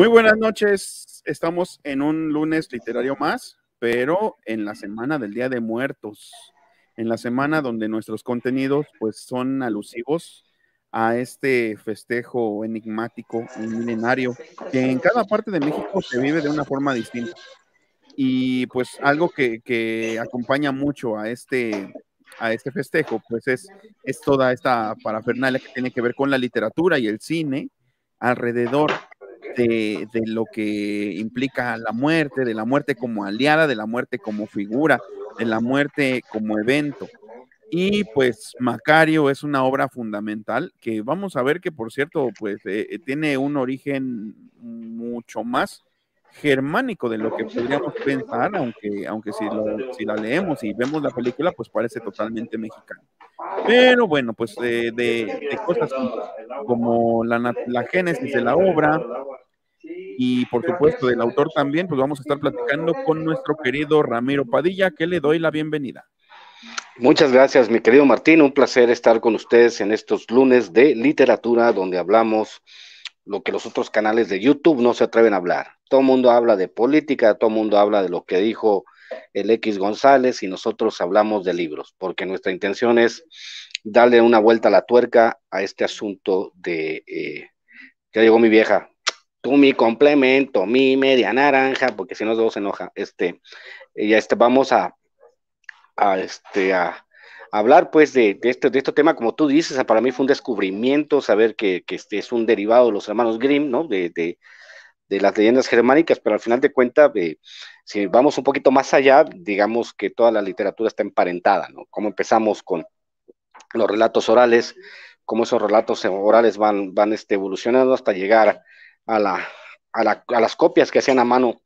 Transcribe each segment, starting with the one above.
Muy buenas noches. Estamos en un lunes literario más, pero en la semana del Día de Muertos, en la semana donde nuestros contenidos pues son alusivos a este festejo enigmático y milenario que en cada parte de México se vive de una forma distinta. Y pues algo que, acompaña mucho a este a este festejo, pues es, es toda esta parafernalia que tiene que ver con la literatura y el cine alrededor de, lo que implica la muerte, de la muerte como aliada, de la muerte como figura, de la muerte como evento. Y pues Macario es una obra fundamental que vamos a ver que por cierto pues eh, eh, tiene un origen mucho más germánico de lo que podríamos pensar, aunque, aunque ah, si, la leemos y vemos la película, pues parece totalmente mexicano. Ah, pero bueno, pues eh, de, cosas como la, la génesis de la obra y por supuesto del autor también, pues vamos a estar platicando con nuestro querido Ramiro Padilla, que le doy la bienvenida. Muchas gracias, mi querido Martín. Un placer estar con ustedes en estos lunes de literatura donde hablamos lo que los otros canales de YouTube no se atreven a hablar. Todo el mundo habla de política, todo el mundo habla de lo que dijo el X González y nosotros hablamos de libros, porque nuestra intención es darle una vuelta a la tuerca a este asunto de, eh, ya llegó mi vieja, tú mi complemento, mi media naranja, porque si no se enoja, este, ya este, vamos a, a este, a, hablar pues de, este, de este tema, como tú dices, para mí fue un descubrimiento saber que, este es un derivado de los hermanos Grimm, ¿no? De, de, las leyendas germánicas, pero al final de cuentas, eh, si vamos un poquito más allá, digamos que toda la literatura está emparentada, ¿no? Como empezamos con los relatos orales, cómo esos relatos orales van, van este, evolucionando hasta llegar a, la, a, la, a las copias que hacían a mano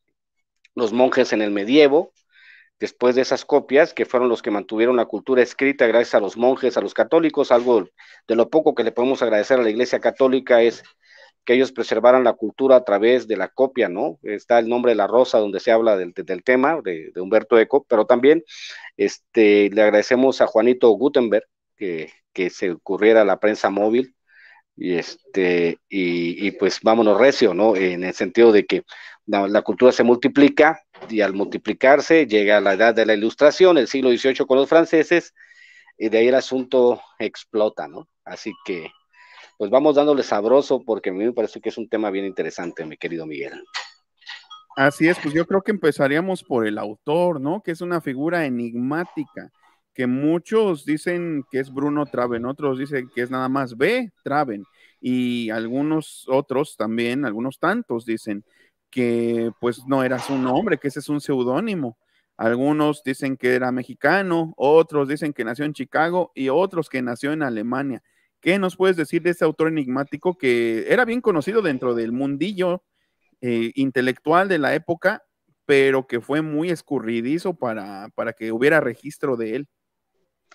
los monjes en el medievo, después de esas copias, que fueron los que mantuvieron la cultura escrita gracias a los monjes, a los católicos, algo de lo poco que le podemos agradecer a la Iglesia Católica es que ellos preservaran la cultura a través de la copia, ¿no? Está el nombre de la rosa donde se habla del, tema de, Humberto Eco, pero también este, le agradecemos a Juanito Gutenberg que, se ocurriera la prensa móvil y este y, pues vámonos recio, ¿no? En el sentido de que la, cultura se multiplica y al multiplicarse llega a la edad de la ilustración, el siglo XVIII con los franceses, y de ahí el asunto explota, ¿no? Así que, pues vamos dándole sabroso porque a mí me parece que es un tema bien interesante, mi querido Miguel. Así es, pues yo creo que empezaríamos por el autor, ¿no? Que es una figura enigmática, que muchos dicen que es Bruno Traven, otros dicen que es nada más B. Traven, y algunos otros también, algunos tantos dicen que pues no era su nombre, que ese es un seudónimo. Algunos dicen que era mexicano, otros dicen que nació en Chicago y otros que nació en Alemania. ¿Qué nos puedes decir de ese autor enigmático que era bien conocido dentro del mundillo eh, intelectual de la época, pero que fue muy escurridizo para, que hubiera registro de él?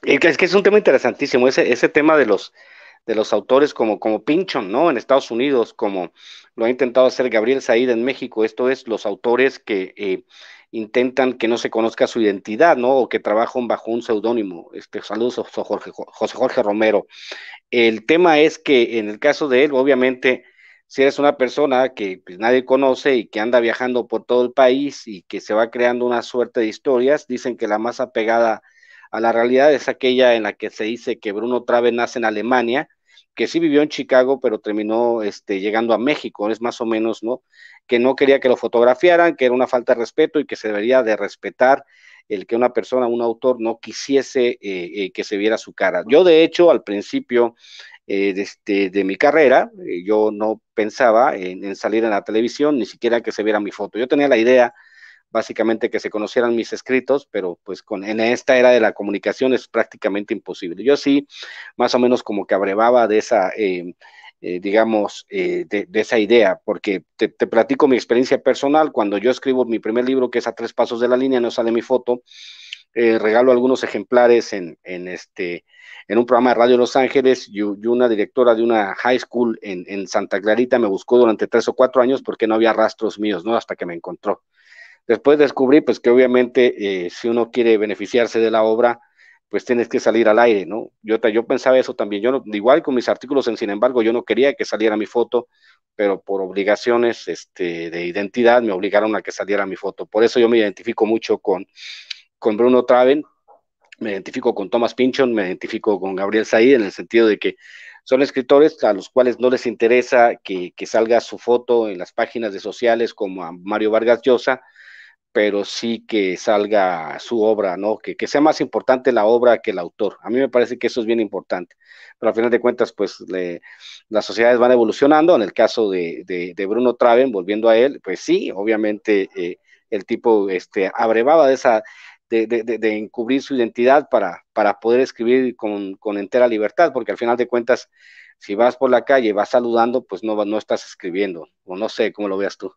Es que es un tema interesantísimo, ese tema de los, de los autores como, como Pinchon, ¿no? En Estados Unidos, como lo ha intentado hacer Gabriel Said en México, esto es los autores que eh, intentan que no se conozca su identidad, ¿no? O que trabajan bajo un seudónimo. Este, saludos a José Jorge Romero. El tema es que en el caso de él, obviamente, si eres una persona que pues, nadie conoce y que anda viajando por todo el país y que se va creando una suerte de historias, dicen que la más apegada a la realidad es aquella en la que se dice que Bruno Trave nace en Alemania que sí vivió en Chicago, pero terminó este, llegando a México, es más o menos, ¿no? Que no quería que lo fotografiaran, que era una falta de respeto y que se debería de respetar el que una persona, un autor, no quisiese eh, eh, que se viera su cara. Yo, de hecho, al principio eh, este, de, mi carrera, yo no pensaba en, en, salir en la televisión, ni siquiera que se viera mi foto. Yo tenía la idea básicamente que se conocieran mis escritos, pero pues con, en esta era de la comunicación es prácticamente imposible. Yo sí, más o menos como que abrevaba de esa, em, eh, digamos, eh, de, esa idea, porque te, platico mi experiencia personal, cuando yo escribo mi primer libro, que es a tres pasos de la línea, no sale mi foto, eh, regalo algunos ejemplares en, este, en un programa de radio Los Ángeles y, una directora de una high school en, en Santa Clarita me buscó durante tres o cuatro años porque no había rastros míos, ¿no? Hasta que me encontró. Después descubrí, pues que obviamente eh, si uno quiere beneficiarse de la obra, pues tienes que salir al aire, ¿no? Yo, yo pensaba eso también. Yo igual con mis artículos, en, sin embargo, yo no quería que saliera mi foto, pero por obligaciones este, de identidad me obligaron a que saliera mi foto. Por eso yo me identifico mucho con, con Bruno Traven, me identifico con Thomas Pinchon, me identifico con Gabriel Said, en el sentido de que son escritores a los cuales no les interesa que, que salga su foto en las páginas de sociales como a Mario Vargas Llosa, pero sí que salga su obra, ¿no? Que, sea más importante la obra que el autor. A mí me parece que eso es bien importante. Pero al final de cuentas, pues las sociedades van evolucionando. En el caso de, Bruno Traven, volviendo a él, pues sí, obviamente eh, el tipo este, abrevaba de esa, de, encubrir su identidad para, para poder escribir con, entera libertad, porque al final de cuentas, si vas por la calle y vas saludando, pues no, no estás escribiendo, o no sé cómo lo veas tú.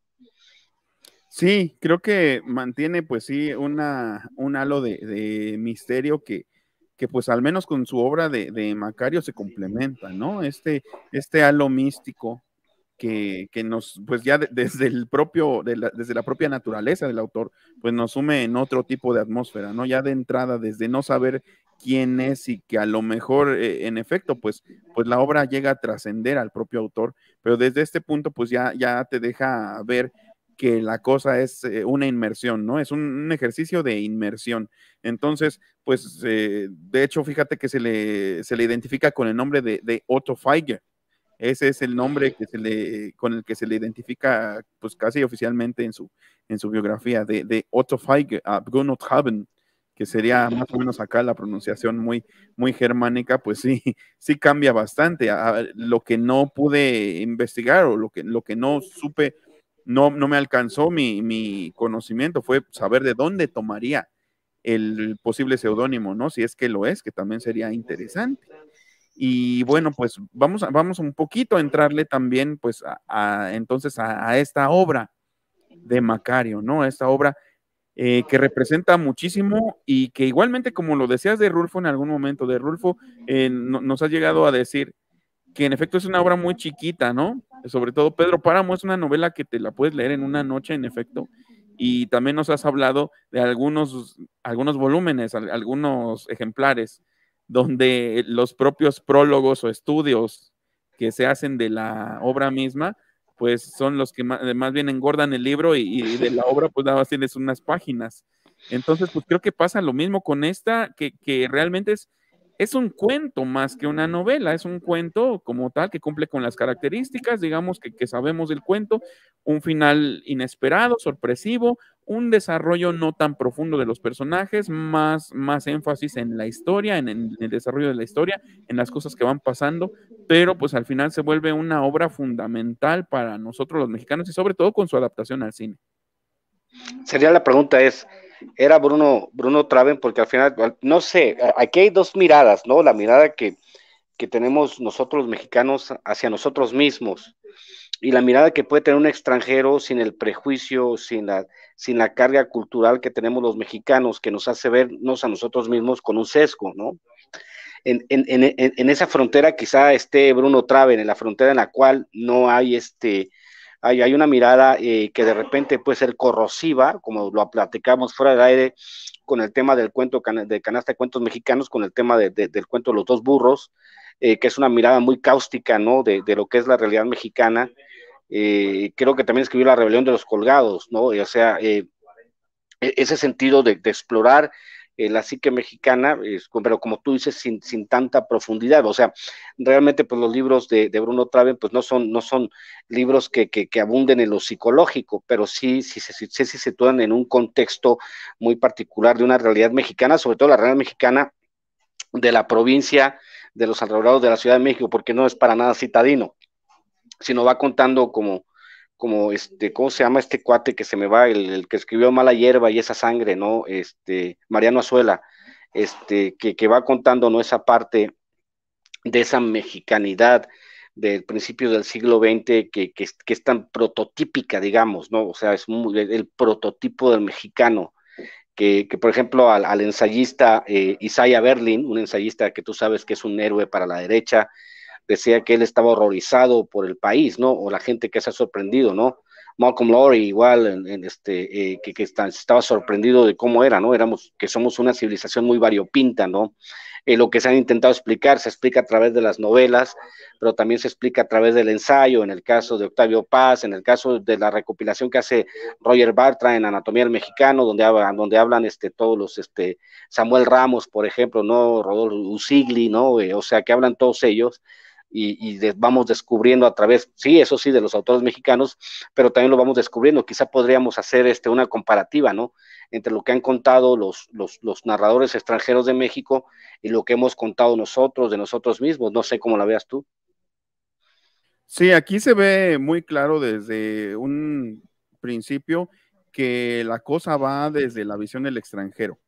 Sí, creo que mantiene, pues sí, una, un halo de, misterio que, pues al menos con su obra de, Macario se complementa, ¿no? Este, este halo místico que, nos, pues ya desde el propio, la, desde la propia naturaleza del autor, pues nos sume en otro tipo de atmósfera, ¿no? Ya de entrada, desde no saber quién es y que a lo mejor, eh, en efecto, pues, pues la obra llega a trascender al propio autor, pero desde este punto, pues ya, ya te deja ver que la cosa es eh, una inmersión, ¿no? Es un, ejercicio de inmersión. Entonces, pues, eh, de hecho, fíjate que se le, se le identifica con el nombre de, Otto Feiger. Ese es el nombre que se le, con el que se le identifica, pues, casi oficialmente en su, en su biografía, de, de Otto Feiger, Haben, que sería más o menos acá la pronunciación muy, muy germánica, pues sí, sí cambia bastante. lo que no pude investigar o lo que, lo que no supe no, no me alcanzó mi, conocimiento, fue saber de dónde tomaría el posible seudónimo, ¿no? Si es que lo es, que también sería interesante. Y bueno, pues vamos, vamos un poquito a entrarle también, pues, a, entonces a, esta obra de Macario, ¿no? Esta obra eh, que representa muchísimo y que igualmente, como lo decías de Rulfo en algún momento, de Rulfo eh, nos ha llegado a decir que en efecto es una obra muy chiquita, ¿no? sobre todo Pedro Páramo es una novela que te la puedes leer en una noche, en efecto, y también nos has hablado de algunos, algunos volúmenes, algunos ejemplares, donde los propios prólogos o estudios que se hacen de la obra misma, pues son los que más, bien engordan el libro y, de la obra pues nada más tienes unas páginas. Entonces, pues creo que pasa lo mismo con esta, que realmente es es un cuento más que una novela, es un cuento como tal que cumple con las características, digamos que, sabemos del cuento, un final inesperado, sorpresivo, un desarrollo no tan profundo de los personajes, más, más énfasis en la historia, en, en el desarrollo de la historia, en las cosas que van pasando, pero pues al final se vuelve una obra fundamental para nosotros los mexicanos y sobre todo con su adaptación al cine. Sería la pregunta es, era Bruno, Bruno Traven, porque al final, no sé, aquí hay dos miradas, ¿no? La mirada que, tenemos nosotros los mexicanos hacia nosotros mismos y la mirada que puede tener un extranjero sin el prejuicio, sin la, sin la carga cultural que tenemos los mexicanos, que nos hace vernos a nosotros mismos con un sesgo, ¿no? En, esa frontera quizá esté Bruno Traven, en la frontera en la cual no hay este, hay, hay una mirada eh, que de repente puede ser corrosiva, como lo platicamos fuera del aire con el tema del cuento de canasta de cuentos mexicanos, con el tema del cuento de los dos burros, eh, que es una mirada muy cáustica, ¿no? De, lo que es la realidad mexicana. Eh, creo que también escribió La rebelión de los colgados, ¿no? o sea, e-, ese sentido de, explorar eh, la psique mexicana, pero como tú dices, sin, tanta profundidad. O sea, realmente pues los libros de, Bruno Traven pues no son, no son libros que, abunden en lo psicológico, pero sí, sí, se sitúan en un contexto muy particular de una realidad mexicana, sobre todo la realidad mexicana de la provincia de los alrededores de la Ciudad de México, porque no es para nada citadino, sino va contando como, como este, ¿cómo se llama este cuate que se me va? El, que escribió Mala Hierba y esa sangre, ¿no? Este, Mariano Azuela, este, que, va contando, ¿no? Esa parte de esa mexicanidad del principio del siglo XX que, es tan prototípica, digamos, ¿no? O sea, es el, prototipo del mexicano. Que, por ejemplo, al, ensayista eh, Isaiah Berlin, un ensayista que tú sabes que es un héroe para la derecha, decía que él estaba horrorizado por el país, ¿no? O la gente que se ha sorprendido, ¿no? Malcolm Lowry igual, en, este, eh, que, estaba sorprendido de cómo era, ¿no? Éramos, que somos una civilización muy variopinta, ¿no? Eh, lo que se han intentado explicar se explica a través de las novelas, pero también se explica a través del ensayo, en el caso de Octavio Paz, en el caso de la recopilación que hace Roger Bartra en Anatomía del Mexicano, donde, hablan, donde hablan este, todos los, este, Samuel Ramos, por ejemplo, ¿no? Rodolfo Usigli, ¿no? Eh, o sea, que hablan todos ellos y, vamos descubriendo a través, sí, eso sí, de los autores mexicanos, pero también lo vamos descubriendo. Quizá podríamos hacer este, una comparativa, ¿no? Entre lo que han contado los, los, los narradores extranjeros de México y lo que hemos contado nosotros, de nosotros mismos. No sé cómo la veas tú. Sí, aquí se ve muy claro desde un principio que la cosa va desde la visión del extranjero.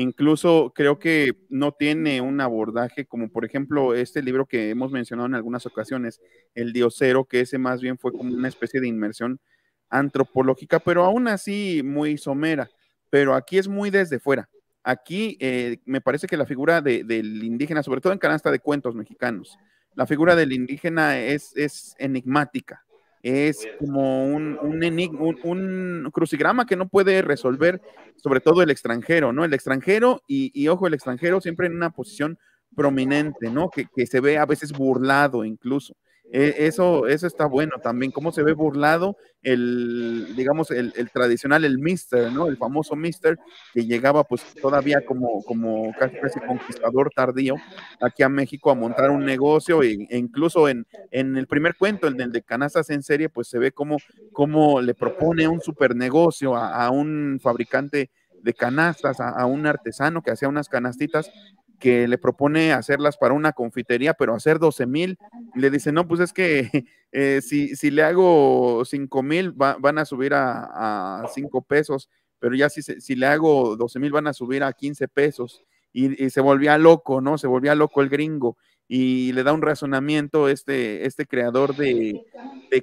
Incluso creo que no tiene un abordaje como, por ejemplo, este libro que hemos mencionado en algunas ocasiones, El Diosero, que ese más bien fue como una especie de inmersión antropológica, pero aún así muy somera. Pero aquí es muy desde fuera. Aquí eh, me parece que la figura de, del indígena, sobre todo en canasta de cuentos mexicanos, la figura del indígena es enigmática es como un, un, crucigrama que no puede resolver, sobre todo el extranjero, ¿no? El extranjero y, ojo, el extranjero siempre en una posición prominente, ¿no? que, se ve a veces burlado incluso. E, eso, eso está bueno también, cómo se ve burlado el, digamos, el, tradicional, el mister, ¿no? El famoso mister que llegaba pues todavía como, como casi conquistador tardío aquí a México a montar un negocio e, incluso en, en, el primer cuento, en el de Canastas en serie, pues se ve cómo, cómo le propone un super negocio a, un fabricante de canastas, a, un artesano que hacía unas canastitas que le propone hacerlas para una confitería, pero hacer 12 mil, le dice, no, pues es que eh, si, si, le hago 5 mil, van a subir a, a, 5 pesos, pero ya si, si le hago 12 mil, van a subir a 15 pesos. y, se volvía loco, ¿no? Se volvía loco el gringo y le da un razonamiento este, este creador de,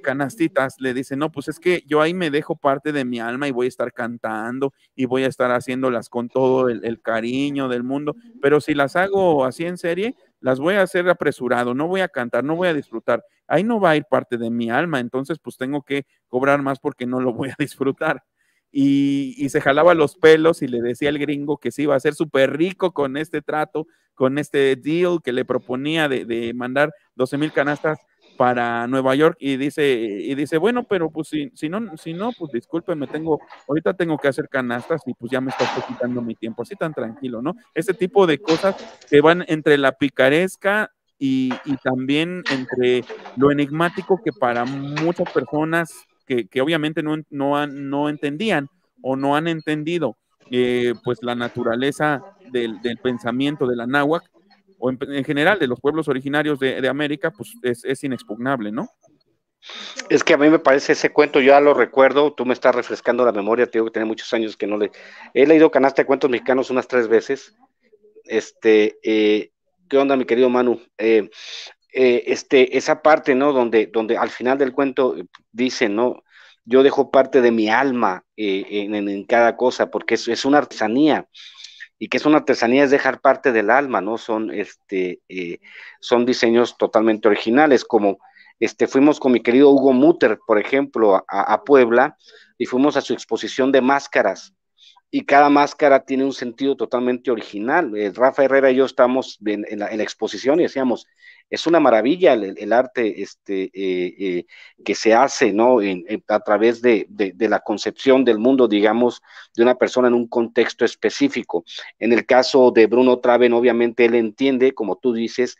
canastitas, le dice, no, pues es que yo ahí me dejo parte de mi alma y voy a estar cantando y voy a estar haciéndolas con todo el, el cariño del mundo, pero si las hago así en serie, las voy a hacer apresurado, no voy a cantar, no voy a disfrutar, ahí no va a ir parte de mi alma, entonces pues tengo que cobrar más porque no lo voy a disfrutar y, se jalaba los pelos y le decía al gringo que se iba a hacer súper rico con este trato, con este deal que le proponía de, mandar 12 mil canastas para Nueva York y dice, y dice bueno, pero pues si, si no, si no, pues discúlpeme, tengo, ahorita tengo que hacer canastas y pues ya me está quitando mi tiempo, así tan tranquilo, ¿no? Ese tipo de cosas que van entre la picaresca y, y también entre lo enigmático que para muchas personas que, obviamente no, no, han, no entendían o no han entendido eh, pues la naturaleza del, pensamiento de la náhuatl, o en, general de los pueblos originarios de, América, pues es, inexpugnable, ¿no? Es que a mí me parece ese cuento, yo ya lo recuerdo, tú me estás refrescando la memoria, tengo que tener muchos años que no le... He leído Canasta de Cuentos Mexicanos unas tres veces. Este, eh, ¿qué onda mi querido Manu? Eh, eh, este, esa parte, ¿no? Donde, donde al final del cuento eh, dice, ¿no? Yo dejo parte de mi alma eh, en, cada cosa, porque es, es, una artesanía. Y que es una artesanía es dejar parte del alma, ¿no? Son, este, son diseños totalmente originales, como este, fuimos con mi querido Hugo Mutter, por ejemplo, a, Puebla, y fuimos a su exposición de máscaras y cada máscara tiene un sentido totalmente original. Rafa Herrera y yo estamos en la, exposición y decíamos, es una maravilla el, arte este, eh, eh, que se hace ¿no? a través de, de, la concepción del mundo, digamos, de una persona en un contexto específico. En el caso de Bruno Traven, obviamente él entiende, como tú dices,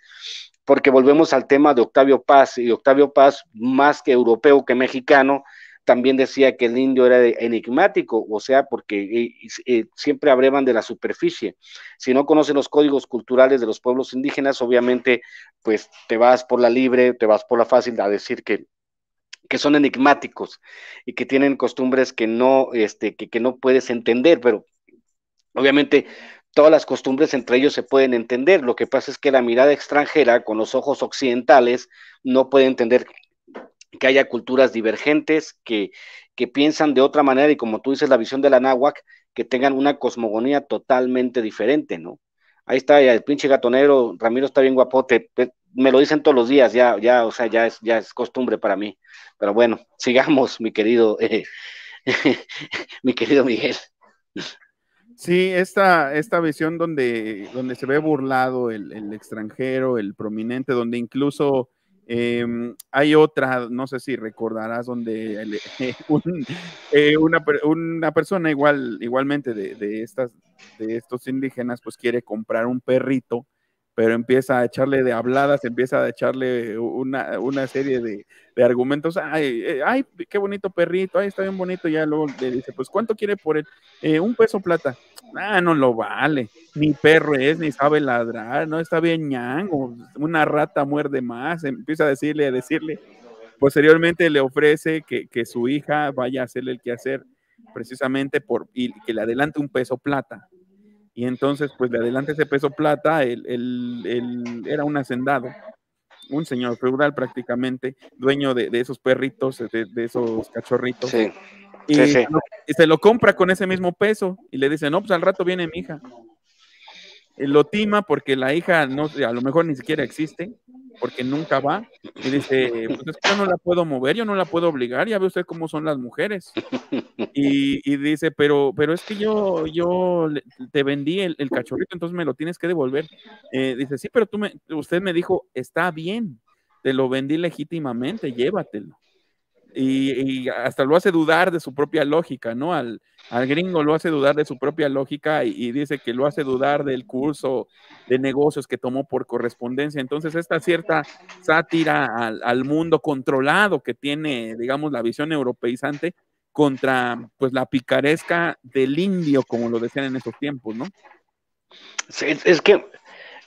porque volvemos al tema de Octavio Paz, y Octavio Paz, más que europeo que mexicano, también decía que el indio era enigmático, o sea, porque eh, eh, siempre abrevan de la superficie. Si no conoces los códigos culturales de los pueblos indígenas, obviamente, pues te vas por la libre, te vas por la fácil a decir que, que son enigmáticos y que tienen costumbres que no, este, que, que no puedes entender, pero obviamente todas las costumbres entre ellos se pueden entender. Lo que pasa es que la mirada extranjera con los ojos occidentales no puede entender que haya culturas divergentes, que, piensan de otra manera y como tú dices, la visión de la náhuac, que tengan una cosmogonía totalmente diferente, ¿no? Ahí está el pinche gatonero, Ramiro está bien guapote, me lo dicen todos los días, ya, ya, o sea, ya es, ya es costumbre para mí. Pero bueno, sigamos, mi querido, mi querido Miguel. Sí, esta, esta visión donde, donde se ve burlado el extranjero, el prominente, donde incluso Em, hay otra, no sé si recordarás, donde eh, eh, una, una, persona igual, igualmente de, estas, de estos indígenas, pues quiere comprar un perrito pero empieza a echarle de habladas, empieza a echarle una, serie de, argumentos. Ay, eh, ay, qué bonito perrito, ay, está bien bonito. Ya luego le dice, pues, ¿cuánto quiere por él? Eh, un peso plata. Ah, no lo vale. Ni perro es, ni sabe ladrar, no está bien ñango. Una rata muerde más. Empieza a decirle, a decirle. Posteriormente le ofrece que, su hija vaya a hacerle el quehacer precisamente por, y que le adelante un peso plata y entonces pues de adelante ese peso plata, él, era un hacendado, un señor feudal prácticamente, dueño de, esos perritos, de, esos cachorritos. Y se lo compra con ese mismo peso y le dice, no, pues al rato viene mi hija. lo tima porque la hija no, a lo mejor ni siquiera existe, porque nunca va. Y dice, pues es yo no la puedo mover, yo no la puedo obligar, ya ve usted cómo son las mujeres. Y, dice, pero, pero es que yo, yo te vendí el, cachorrito, entonces me lo tienes que devolver. Eh, dice, sí, pero tú me, usted me dijo, está bien, te lo vendí legítimamente, llévatelo y, hasta lo hace dudar de su propia lógica, ¿no? Al, al gringo lo hace dudar de su propia lógica y, dice que lo hace dudar del curso de negocios que tomó por correspondencia. Entonces, esta cierta sátira al, mundo controlado que tiene, digamos, la visión europeizante contra, pues, la picaresca del indio, como lo decían en esos tiempos, ¿no? Sí, es que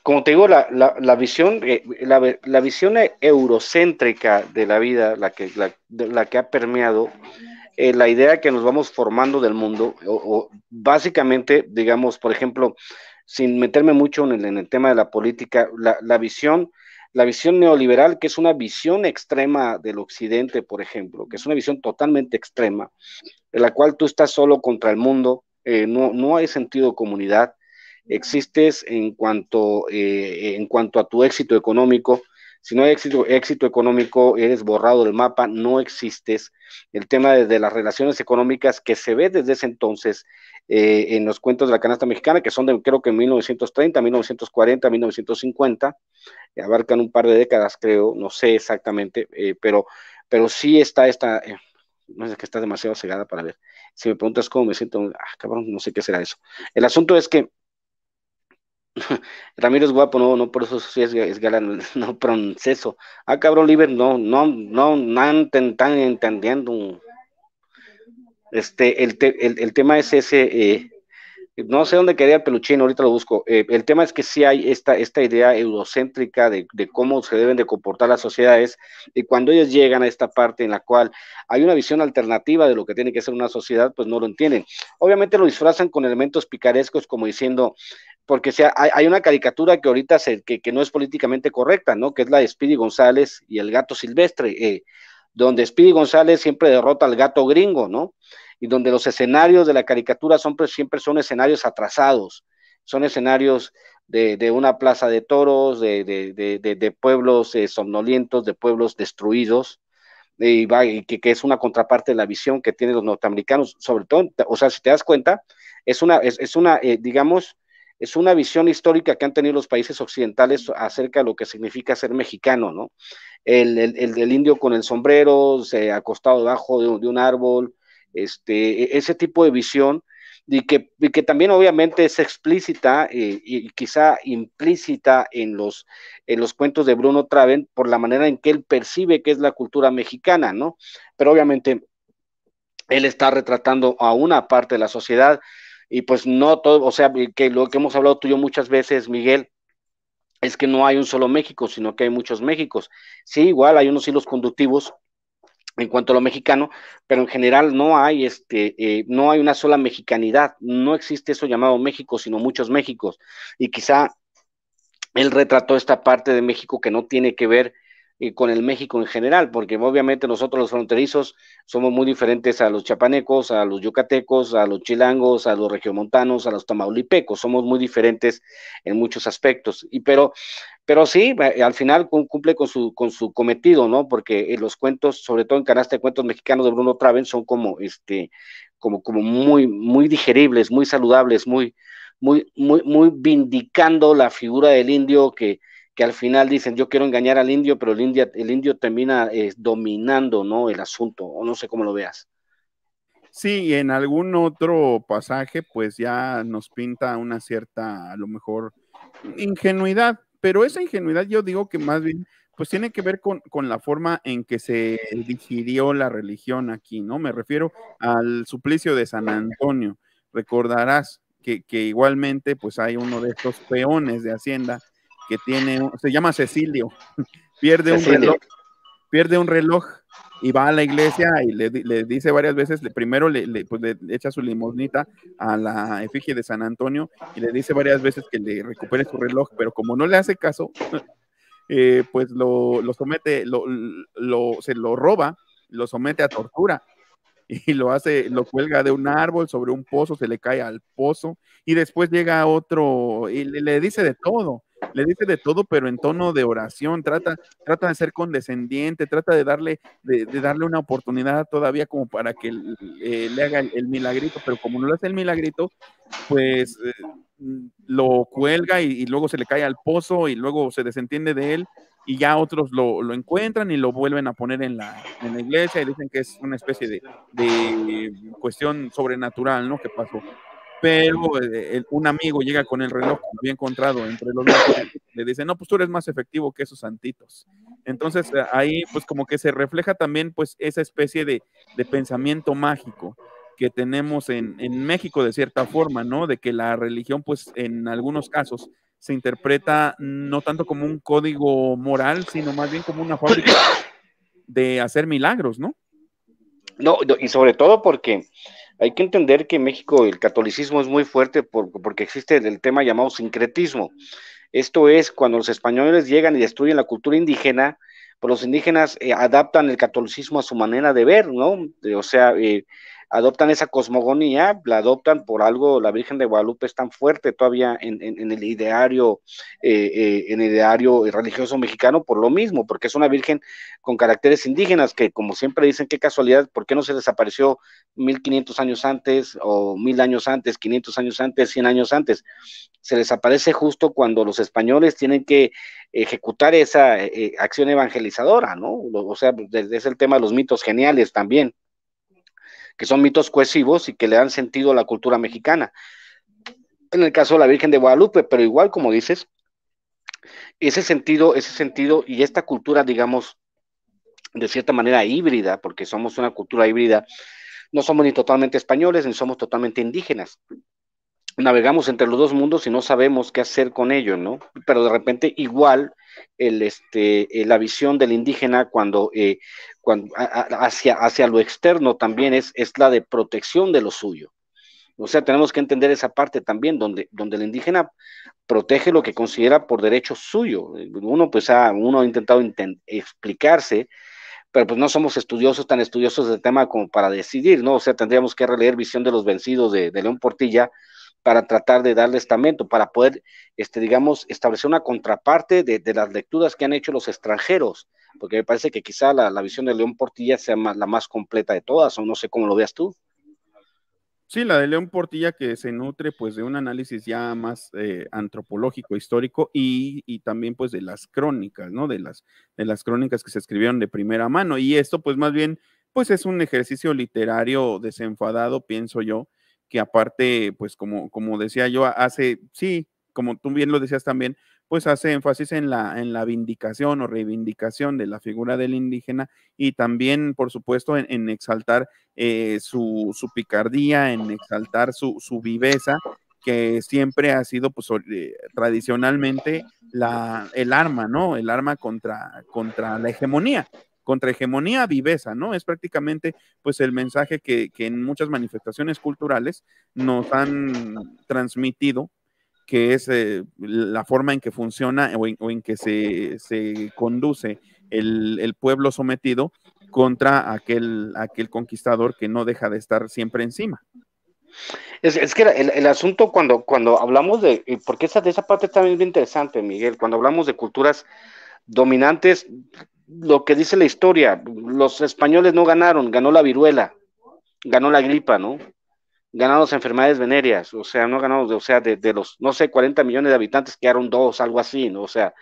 como te digo, la, la, visión, eh, la, la, visión eurocéntrica de la vida, la que, la, que ha permeado eh, la idea que nos vamos formando del mundo, o, básicamente, digamos, por ejemplo, sin meterme mucho en el, en el tema de la política, la, visión, la visión neoliberal, que es una visión extrema del occidente, por ejemplo, que es una visión totalmente extrema, en la cual tú estás solo contra el mundo, eh, no, no hay sentido de comunidad, existes en cuanto, eh, en cuanto a tu éxito económico. Si no hay éxito, éxito económico, eres borrado del mapa, no existes. El tema de, las relaciones económicas que se ve desde ese entonces eh, en los cuentos de la canasta mexicana, que son de creo que 1930, 1940, 1950, abarcan un par de décadas, creo, no sé exactamente, eh, pero, pero sí está esta, no sé, que está demasiado cegada para ver. Si me preguntas cómo me siento, ah, cabrón, no sé qué será eso. El asunto es que Ramiro es guapo, no, no, por eso es, es galán, no pronceso. Ah, cabrón, no, no, no, no están entendiendo. Este, el, el, el, tema es ese, eh, no sé dónde quería el peluchín, ahorita lo busco. Eh, el tema es que sí hay esta, esta idea eurocéntrica de, cómo se deben de comportar las sociedades y cuando ellos llegan a esta parte en la cual hay una visión alternativa de lo que tiene que ser una sociedad, pues no lo entienden. Obviamente lo disfrazan con elementos picarescos como diciendo, porque hay, una caricatura que ahorita que, que, no es políticamente correcta, ¿no? Que es la de Speedy González y el gato silvestre, eh, donde Speedy González siempre derrota al gato gringo, ¿no? y donde los escenarios de la caricatura pues, siempre son escenarios atrasados, son escenarios de, una plaza de toros, de, pueblos eh, somnolientos, de pueblos destruidos, y, y que, es una contraparte de la visión que tienen los norteamericanos, sobre todo, o sea, si te das cuenta, es una, es, es una eh, digamos, es una visión histórica que han tenido los países occidentales acerca de lo que significa ser mexicano, ¿no? El, del indio con el sombrero, se acostado debajo de un árbol, este, e-, ese tipo de visión y que, y que también obviamente es explícita eh, y quizá implícita en los, en los cuentos de Bruno Traven por la manera en que él percibe que es la cultura mexicana, ¿no? Pero obviamente él está retratando a una parte de la sociedad y pues no todo, o sea, que lo que hemos hablado tú y yo muchas veces, Miguel, es que no hay un solo México, sino que hay muchos Méxicos. Sí, igual hay unos hilos conductivos en cuanto a lo mexicano, pero en general no hay este, eh, no hay una sola mexicanidad, no existe eso llamado México, sino muchos Méxicos. Y quizá él retrató esta parte de México que no tiene que ver y eh, con el México en general, porque obviamente nosotros los fronterizos somos muy diferentes a los chapanecos, a los yucatecos, a los chilangos, a los regiomontanos, a los tamaulipecos, somos muy diferentes en muchos aspectos. Y pero, pero sí, eh, al final cumple con su, con su cometido, ¿no? Porque eh, los cuentos, sobre todo en canasta de cuentos mexicanos de Bruno Traven, son como este, como, como muy, muy digeribles, muy saludables, muy, muy, muy, muy vindicando la figura del indio que que al final dicen, yo quiero engañar al indio, pero el indio, el indio termina eh, dominando ¿no? el asunto, o no sé cómo lo veas. Sí, y en algún otro pasaje, pues ya nos pinta una cierta, a lo mejor, ingenuidad, pero esa ingenuidad yo digo que más bien, pues tiene que ver con, con la forma en que se digirió la religión aquí, ¿no? Me refiero al suplicio de San Antonio. Recordarás que, que igualmente, pues hay uno de estos peones de Hacienda que tiene, se llama Cecilio, pierde un reloj, pierde un reloj y va a la iglesia y le, dice varias veces, primero pues, le, echa su limosnita a la efigie de San Antonio y le dice varias veces que le recupere su reloj, pero como no le hace caso, eh, pues lo, somete, lo, se lo roba, lo somete a tortura y lo hace, lo cuelga de un árbol sobre un pozo, se le cae al pozo y después llega otro y le dice de todo le dice de todo, pero en tono de oración, trata, trata de ser condescendiente, trata de darle, de, darle una oportunidad todavía como para que le haga el, milagrito, pero como no le hace el milagrito, pues eh, lo cuelga y, luego se le cae al pozo y luego se desentiende de él y ya otros lo, encuentran y lo vuelven a poner en la, iglesia y dicen que es una especie de, cuestión sobrenatural, ¿no? Que pasó pero eh, un amigo llega con el reloj bien encontrado entre los le dice, no, pues tú eres más efectivo que esos santitos. Entonces eh, ahí pues como que se refleja también pues esa especie de, de pensamiento mágico que tenemos en, en, México de cierta forma, ¿no? De que la religión pues en algunos casos se interpreta no tanto como un código moral, sino más bien como una fábrica de hacer milagros, ¿no? No, y sobre todo porque hay que entender que en México el catolicismo es muy fuerte porque existe el tema llamado sincretismo. Esto es cuando los españoles llegan y destruyen la cultura indígena, pues los indígenas eh, adaptan el catolicismo a su manera de ver, ¿no? o sea, eh, adoptan esa cosmogonía, la adoptan por algo, la Virgen de Guadalupe es tan fuerte todavía en, el ideario, eh, eh, en el ideario religioso mexicano por lo mismo, porque es una Virgen con caracteres indígenas que, como siempre dicen, qué casualidad, ¿por qué no se desapareció 1500 años antes o 1000 años antes, 500 años antes, 100 años antes? Se desaparece justo cuando los españoles tienen que ejecutar esa eh, acción evangelizadora, ¿no? O sea, es el tema de los mitos geniales también que son mitos cohesivos y que le dan sentido a la cultura mexicana. En el caso de la Virgen de Guadalupe, pero igual como dices, ese sentido, ese sentido y esta cultura, digamos, de cierta manera híbrida, porque somos una cultura híbrida, no somos ni totalmente españoles ni somos totalmente indígenas navegamos entre los dos mundos y no sabemos qué hacer con ello, ¿no? Pero de repente igual el, este, eh, la visión del indígena cuando, eh, cuando hacia, hacia lo externo también es, es la de protección de lo suyo. O sea, tenemos que entender esa parte también, donde, donde el indígena protege lo que considera por derecho suyo. Uno, pues, ha, uno ha intentado explicarse, pero pues no somos estudiosos, tan estudiosos del tema como para decidir, ¿no? O sea, tendríamos que releer Visión de los Vencidos de, de León Portilla, para tratar de darle estamento, para poder, este, digamos, establecer una contraparte de, las lecturas que han hecho los extranjeros, porque me parece que quizá la, visión de León Portilla sea la más completa de todas, o no sé cómo lo veas tú. Sí, la de León Portilla que se nutre pues de un análisis ya más eh, antropológico, histórico y, y, también pues de las crónicas, ¿no? De las, de las crónicas que se escribieron de primera mano. Y esto pues más bien pues es un ejercicio literario desenfadado, pienso yo, que aparte, pues como, como decía yo, hace, sí, como tú bien lo decías también, pues hace énfasis en la, en la vindicación o reivindicación de la figura del indígena y también, por supuesto, en, exaltar eh, su, su, picardía, en exaltar su, viveza, que siempre ha sido, pues, eh, tradicionalmente la, el arma, ¿no? El arma contra, contra la hegemonía contra hegemonía viveza, ¿no? Es prácticamente pues el mensaje que, en muchas manifestaciones culturales nos han transmitido que es eh, la forma en que funciona o en, que se, conduce el, pueblo sometido contra aquel, aquel conquistador que no deja de estar siempre encima. Es, que el, el, asunto cuando, cuando hablamos de, eh, porque esa, esa parte también es bien interesante, Miguel, cuando hablamos de culturas dominantes, lo que dice la historia, los españoles no ganaron, ganó la viruela, ganó la gripa, ¿no? Ganaron las enfermedades venéreas, o sea, no ganaron, o sea, de, los, no sé, 40 millones de habitantes quedaron dos, algo así, ¿no? O sea,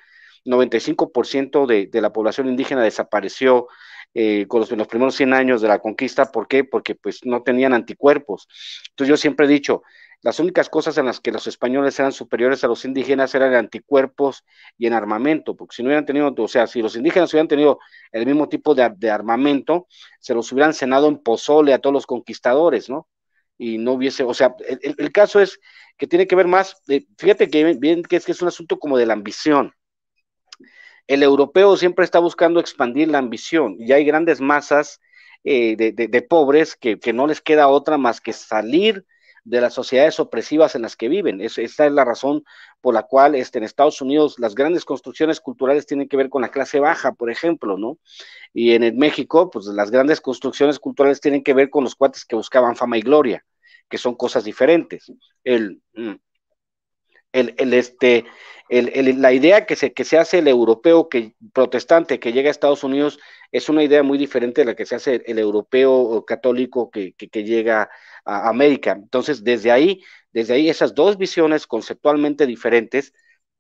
95% de, de la población indígena desapareció eh, con los, en los primeros 100 años de la conquista, ¿por qué? Porque pues no tenían anticuerpos. Entonces yo siempre he dicho, las únicas cosas en las que los españoles eran superiores a los indígenas eran en anticuerpos y en armamento, porque si no hubieran tenido, o sea, si los indígenas hubieran tenido el mismo tipo de, armamento, se los hubieran cenado en pozole a todos los conquistadores, ¿no? Y no hubiese, o sea, el, caso es que tiene que ver más, eh, fíjate que bien que es que es un asunto como de la ambición. El europeo siempre está buscando expandir la ambición y hay grandes masas eh, de, pobres que, que no les queda otra más que salir de las sociedades opresivas en las que viven. esa esta es la razón por la cual este, en Estados Unidos las grandes construcciones culturales tienen que ver con la clase baja, por ejemplo, ¿no? Y en México, pues las grandes construcciones culturales tienen que ver con los cuates que buscaban fama y gloria, que son cosas diferentes. el, mm, este, la idea que se, que se hace el europeo que, protestante que llega a Estados Unidos es una idea muy diferente de la que se hace el europeo católico que, que, que llega América. Entonces, desde ahí, desde ahí, esas dos visiones conceptualmente diferentes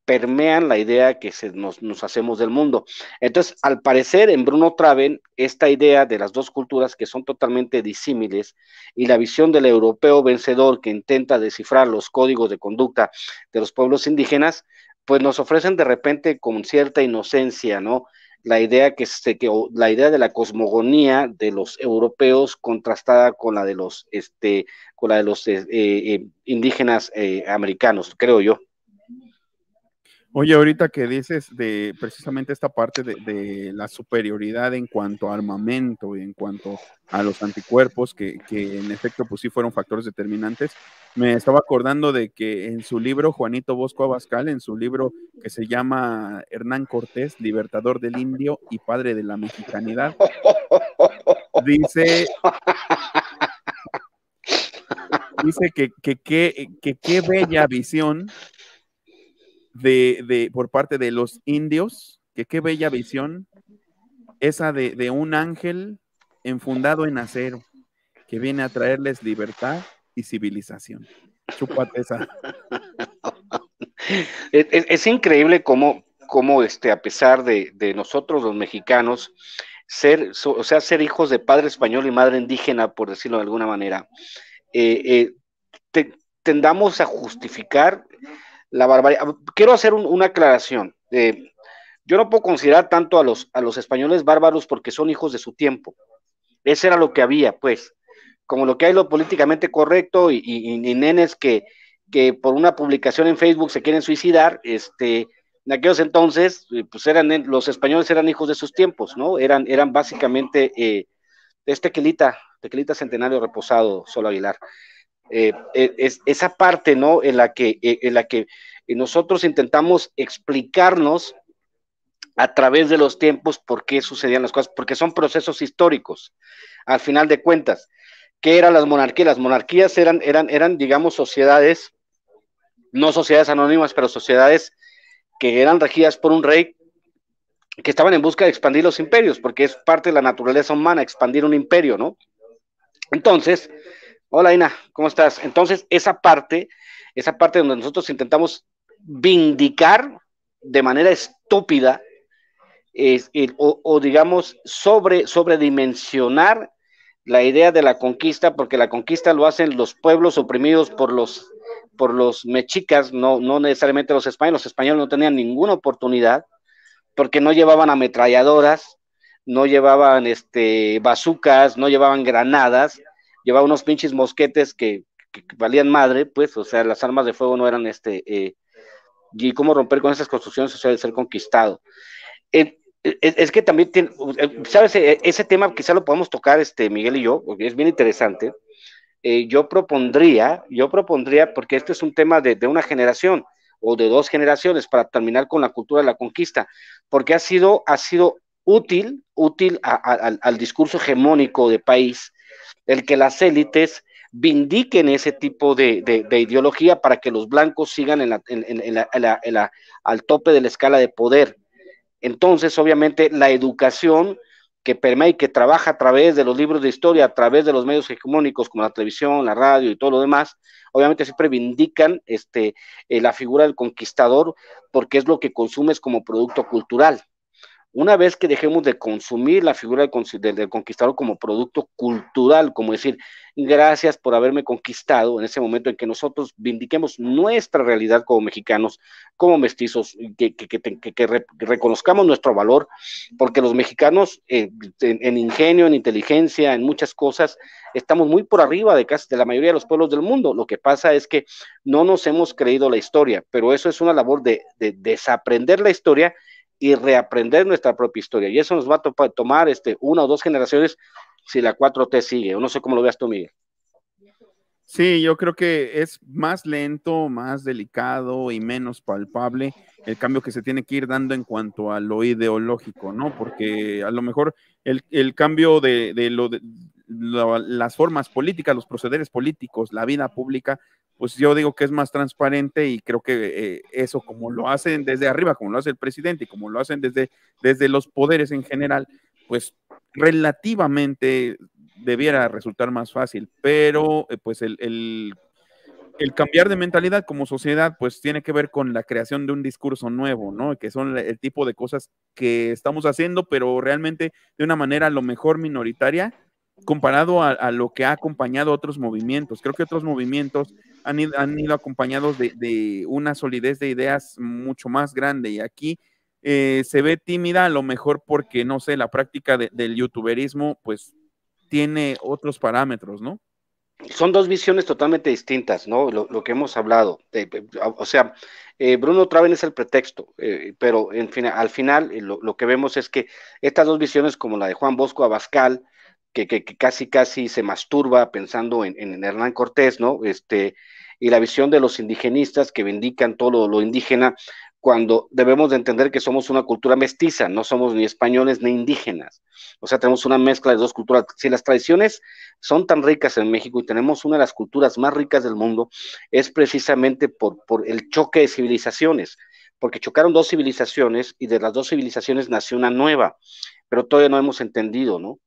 permean la idea que nos, nos, hacemos del mundo. Entonces, al parecer, en Bruno Traben, esta idea de las dos culturas que son totalmente disímiles y la visión del europeo vencedor que intenta descifrar los códigos de conducta de los pueblos indígenas, pues nos ofrecen de repente con cierta inocencia, ¿no? la idea que se este, que la idea de la cosmogonía de los europeos contrastada con la de los este con la de los eh, eh, eh, indígenas americanos creo yo Oye, ahorita que dices de precisamente esta parte de, la superioridad en cuanto a armamento y en cuanto a los anticuerpos, que, en efecto pues sí fueron factores determinantes, me estaba acordando de que en su libro, Juanito Bosco Abascal, en su libro que se llama Hernán Cortés, Libertador del Indio y Padre de la Mexicanidad, dice... Dice que qué bella visión de, por parte de los indios, que qué bella visión, esa de, un ángel enfundado en acero, que viene a traerles libertad y civilización. Chúpate esa. es, increíble cómo, cómo este, a pesar de, nosotros los mexicanos, ser, o sea, ser hijos de padre español y madre indígena, por decirlo de alguna manera, eh, eh, tendamos a justificar la barbarie. Quiero hacer una aclaración. Eh, yo no puedo considerar tanto a los, a los españoles bárbaros porque son hijos de su tiempo. Ese era lo que había, pues. Como lo que hay lo políticamente correcto y, nenes que, que por una publicación en Facebook se quieren suicidar, este, en aquellos entonces, eh, pues eran, eh, los españoles eran hijos de sus tiempos, ¿no? Eran, eran básicamente, eh, es este tequilita, tequilita centenario reposado, Solo Aguilar. Eh, e, es, esa parte, ¿no? En la que, eh, en la que nosotros intentamos explicarnos a través de los tiempos por qué sucedían las cosas, porque son procesos históricos, al final de cuentas. ¿Qué eran las monarquías? Las monarquías eran, eran, eran digamos, sociedades, no sociedades anónimas, pero sociedades que eran regidas por un rey que estaban en busca de expandir los imperios, porque es parte de la naturaleza humana, expandir un imperio, ¿no? Entonces, Hola, Ina, ¿cómo estás? Entonces, esa parte, esa parte donde nosotros intentamos vindicar de manera estúpida o, digamos sobre sobredimensionar la idea de la conquista, porque la conquista lo hacen los pueblos oprimidos por los por los mexicas, no, no necesariamente los españoles, los españoles no tenían ninguna oportunidad porque no llevaban ametralladoras, no llevaban este, bazucas, no llevaban granadas, llevaba unos pinches mosquetes que, valían madre, pues, o sea, las armas de fuego no eran este, eh, y cómo romper con esas construcciones sociales, ser conquistado. E, es, que también, tiene, eh, ¿sabes? E, ese tema quizá lo podemos tocar, este, Miguel y yo, porque es bien interesante. Eh, yo propondría, yo propondría, porque este es un tema de, una generación o de dos generaciones para terminar con la cultura de la conquista, porque ha sido, ha sido útil, útil al, al, discurso hegemónico de país el que las élites vindiquen ese tipo de, de, ideología para que los blancos sigan en al tope de la escala de poder. Entonces, obviamente, la educación que permite, y que trabaja a través de los libros de historia, a través de los medios hegemónicos como la televisión, la radio y todo lo demás, obviamente siempre vindican este, eh, la figura del conquistador porque es lo que consumes como producto cultural. Una vez que dejemos de consumir la figura del, conquistador como producto cultural, como decir, gracias por haberme conquistado en ese momento en que nosotros vindiquemos nuestra realidad como mexicanos, como mestizos, que, que, reconozcamos nuestro valor, porque los mexicanos eh, en, ingenio, en inteligencia, en muchas cosas, estamos muy por arriba de casi de la mayoría de los pueblos del mundo. Lo que pasa es que no nos hemos creído la historia, pero eso es una labor de, de desaprender la historia y reaprender nuestra propia historia. Y eso nos va a tomar este, una o dos generaciones si la 4T sigue. no sé cómo lo veas tú, Miguel. Sí, yo creo que es más lento, más delicado y menos palpable el cambio que se tiene que ir dando en cuanto a lo ideológico, ¿no? Porque a lo mejor el, cambio de, lo de las formas políticas, los procederes políticos, la vida pública pues yo digo que es más transparente y creo que eh, eso como lo hacen desde arriba, como lo hace el presidente y como lo hacen desde, desde los poderes en general, pues relativamente debiera resultar más fácil, pero eh, pues el, el, el, cambiar de mentalidad como sociedad pues tiene que ver con la creación de un discurso nuevo, ¿no? Que son el tipo de cosas que estamos haciendo, pero realmente de una manera a lo mejor minoritaria comparado a, lo que ha acompañado otros movimientos. Creo que otros movimientos han ido, han ido acompañados de, una solidez de ideas mucho más grande y aquí eh, se ve tímida a lo mejor porque, no sé, la práctica del youtuberismo pues tiene otros parámetros, ¿no? Son dos visiones totalmente distintas, ¿no? Lo, que hemos hablado. Eh, eh, o sea, Bruno Traven es el pretexto, pero al final lo, lo, que vemos es que estas dos visiones, como la de Juan Bosco Abascal que, casi casi se masturba pensando en, Hernán Cortés, ¿no? Este, y la visión de los indigenistas que vindican todo lo, indígena cuando debemos de entender que somos una cultura mestiza, no somos ni españoles ni indígenas. O sea, tenemos una mezcla de dos culturas. Si las tradiciones son tan ricas en México y tenemos una de las culturas más ricas del mundo, es precisamente por, por el choque de civilizaciones, porque chocaron dos civilizaciones y de las dos civilizaciones nació una nueva, pero todavía no hemos entendido, ¿no?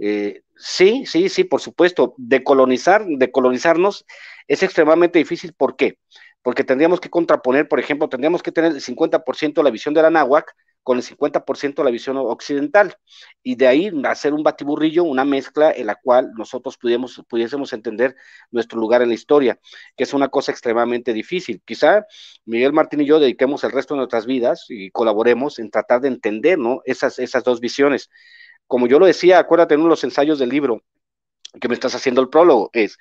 Eh, sí, sí, sí, por supuesto, decolonizar, decolonizarnos es extremadamente difícil. ¿Por qué? Porque tendríamos que contraponer, por ejemplo, tendríamos que tener el 50% de la visión de la náhuac con el 50% de la visión occidental y de ahí hacer un batiburrillo, una mezcla en la cual nosotros pudiésemos, pudiésemos entender nuestro lugar en la historia, que es una cosa extremadamente difícil. Quizá Miguel Martín y yo dediquemos el resto de nuestras vidas y colaboremos en tratar de entender esas, esas dos visiones, como yo lo decía, acuérdate en uno de los ensayos del libro que me estás haciendo el prólogo, es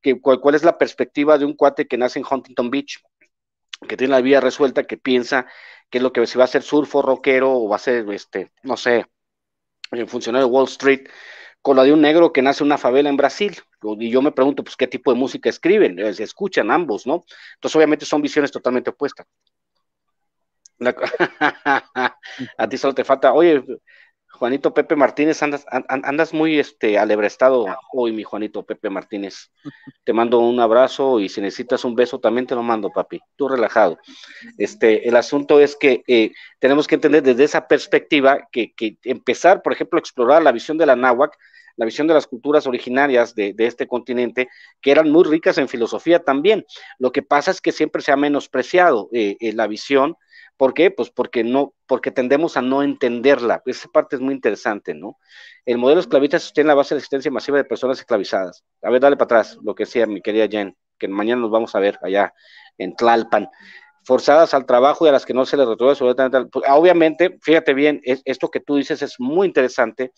que cuál, es la perspectiva de un cuate que nace en Huntington Beach, que tiene la vida resuelta, que piensa que es lo que si va a ser surfo, rockero o va a ser, este, no sé, eh, funcionario de Wall Street, con la de un negro que nace en una favela en Brasil. Y yo me pregunto, pues, ¿qué tipo de música escriben? Eh, se escuchan ambos, ¿no? Entonces, obviamente son visiones totalmente opuestas. a ti solo te falta, oye, Juanito Pepe Martínez, andas, andas muy este, alebrestado hoy, mi Juanito Pepe Martínez. Te mando un abrazo y si necesitas un beso también te lo mando, papi. Tú relajado. Este, el asunto es que eh, tenemos que entender desde esa perspectiva que, empezar, por ejemplo, a explorar la visión de la náhuac la visión de las culturas originarias de, este continente, que eran muy ricas en filosofía también. Lo que pasa es que siempre se ha menospreciado eh, eh, la visión ¿Por qué? Pues porque no, porque tendemos a no entenderla. Esa parte es muy interesante, ¿no? El modelo esclavista sostiene la base de existencia masiva de personas esclavizadas. A ver, dale para atrás, lo que decía mi querida Jen, que mañana nos vamos a ver allá en Tlalpan. Forzadas al trabajo y a las que no se les retrocede pues, obviamente, fíjate bien, esto que tú dices es muy interesante,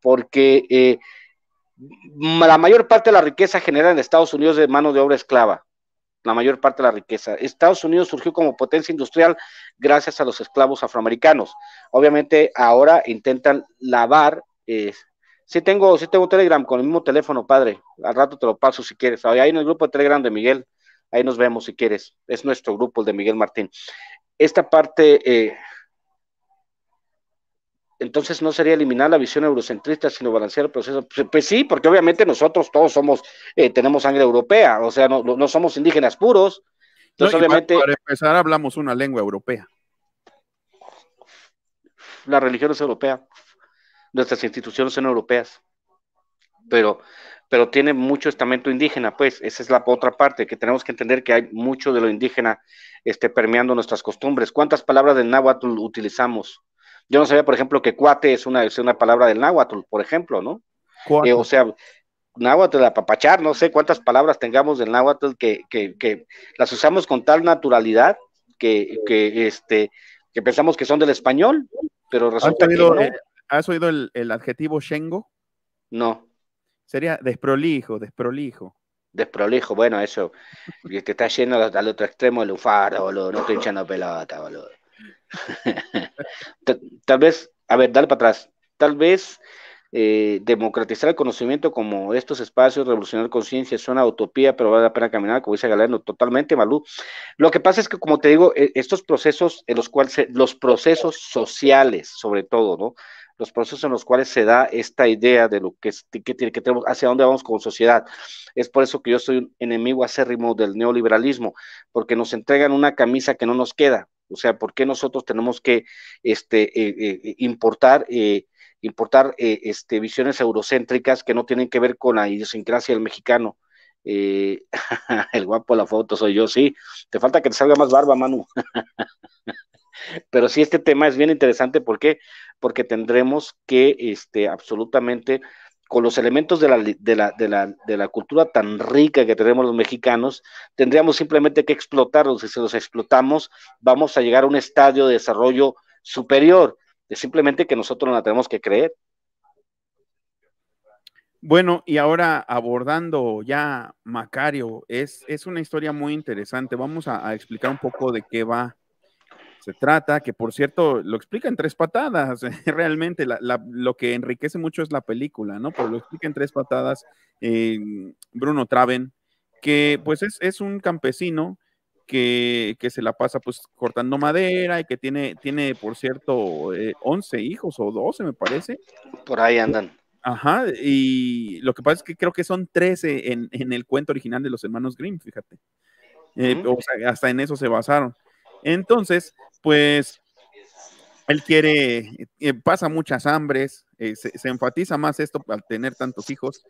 porque eh, la mayor parte de la riqueza genera en Estados Unidos de mano de obra esclava la mayor parte de la riqueza. Estados Unidos surgió como potencia industrial gracias a los esclavos afroamericanos. Obviamente ahora intentan lavar. Eh, sí tengo, tengo Telegram con el mismo teléfono, padre. Al rato te lo paso si quieres. Ahí en el grupo de Telegram de Miguel, ahí nos vemos si quieres. Es nuestro grupo, el de Miguel Martín. Esta parte eh, entonces no sería eliminar la visión eurocentrista, sino balancear el proceso. Pues, pues sí, porque obviamente nosotros todos somos, eh, tenemos sangre europea, o sea, no, somos indígenas puros. Entonces, obviamente. Para, empezar, hablamos una lengua europea. La religión es europea, nuestras instituciones son europeas, pero, pero tiene mucho estamento indígena, pues esa es la otra parte, que tenemos que entender que hay mucho de lo indígena este, permeando nuestras costumbres. ¿Cuántas palabras de náhuatl utilizamos? Yo no sabía, por ejemplo, que cuate es una, una palabra del náhuatl, por ejemplo, ¿no? Eh, o sea, náhuatl, apapachar, no sé cuántas palabras tengamos del náhuatl que, que, que las usamos con tal naturalidad que, este, que pensamos que son del español, pero resulta ¿Has oído, que. No. ¿Has oído el, adjetivo shengo? No. Sería desprolijo, desprolijo desprolijo, bueno, eso, y te está yendo al, otro extremo del ufaro, boludo, no estoy echando pelota, boludo. Tal vez, a ver, dale para atrás. Tal vez eh, democratizar el conocimiento como estos espacios, revolucionar conciencia, es una utopía, pero vale la pena caminar, como dice Galeno, totalmente, Malú. Lo que pasa es que, como te digo, e, estos procesos en los cuales, los procesos sociales, sobre todo, ¿no? los procesos en los cuales se da esta idea de lo que, tiene que, que, tenemos, hacia dónde vamos con sociedad. Es por eso que yo soy un enemigo acérrimo del neoliberalismo, porque nos entregan una camisa que no nos queda, o sea, ¿por qué nosotros tenemos que este, eh, eh, importar, eh, importar este, visiones eurocéntricas que no tienen que ver con la idiosincrasia del mexicano? el guapo de la foto soy yo, sí. Te falta que te salga más barba, Manu. Pero sí, este tema es bien interesante. ¿Por qué? Porque tendremos que este, absolutamente con los elementos de la, cultura tan rica que tenemos los mexicanos, tendríamos simplemente que explotarlos. y Si los explotamos, vamos a llegar a un estadio de desarrollo superior. Es simplemente que nosotros no la tenemos que creer. Bueno, y ahora abordando ya Macario, es, es una historia muy interesante. Vamos a explicar un poco de qué va se trata, que por cierto, lo explica en tres patadas, realmente lo que enriquece mucho es la película, ¿no? Pero lo explica en tres patadas eh, Bruno Traven, que pues es, un campesino que, se la pasa pues cortando madera y que tiene, tiene por cierto, eh, once 11 hijos o 12 me parece. Por ahí andan. Ajá, y lo que pasa es que creo que son 13 en, el cuento original de los hermanos Grimm, fíjate. Eh, o sea, hasta en eso se basaron. Entonces, pues él quiere, eh, pasa muchas hambres, eh, se, enfatiza más esto al tener tantos hijos,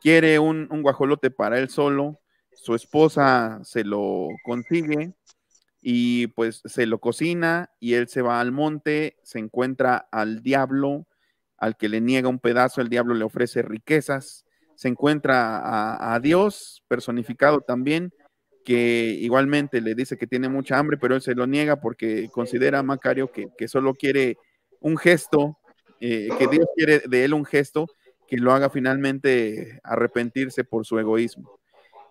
quiere un, guajolote para él solo, su esposa se lo consigue y pues se lo cocina y él se va al monte, se encuentra al diablo, al que le niega un pedazo, el diablo le ofrece riquezas, se encuentra a Dios personificado también que igualmente le dice que tiene mucha hambre, pero él se lo niega porque considera a Macario que, que solo quiere un gesto, eh, que Dios quiere de él un gesto que lo haga finalmente arrepentirse por su egoísmo.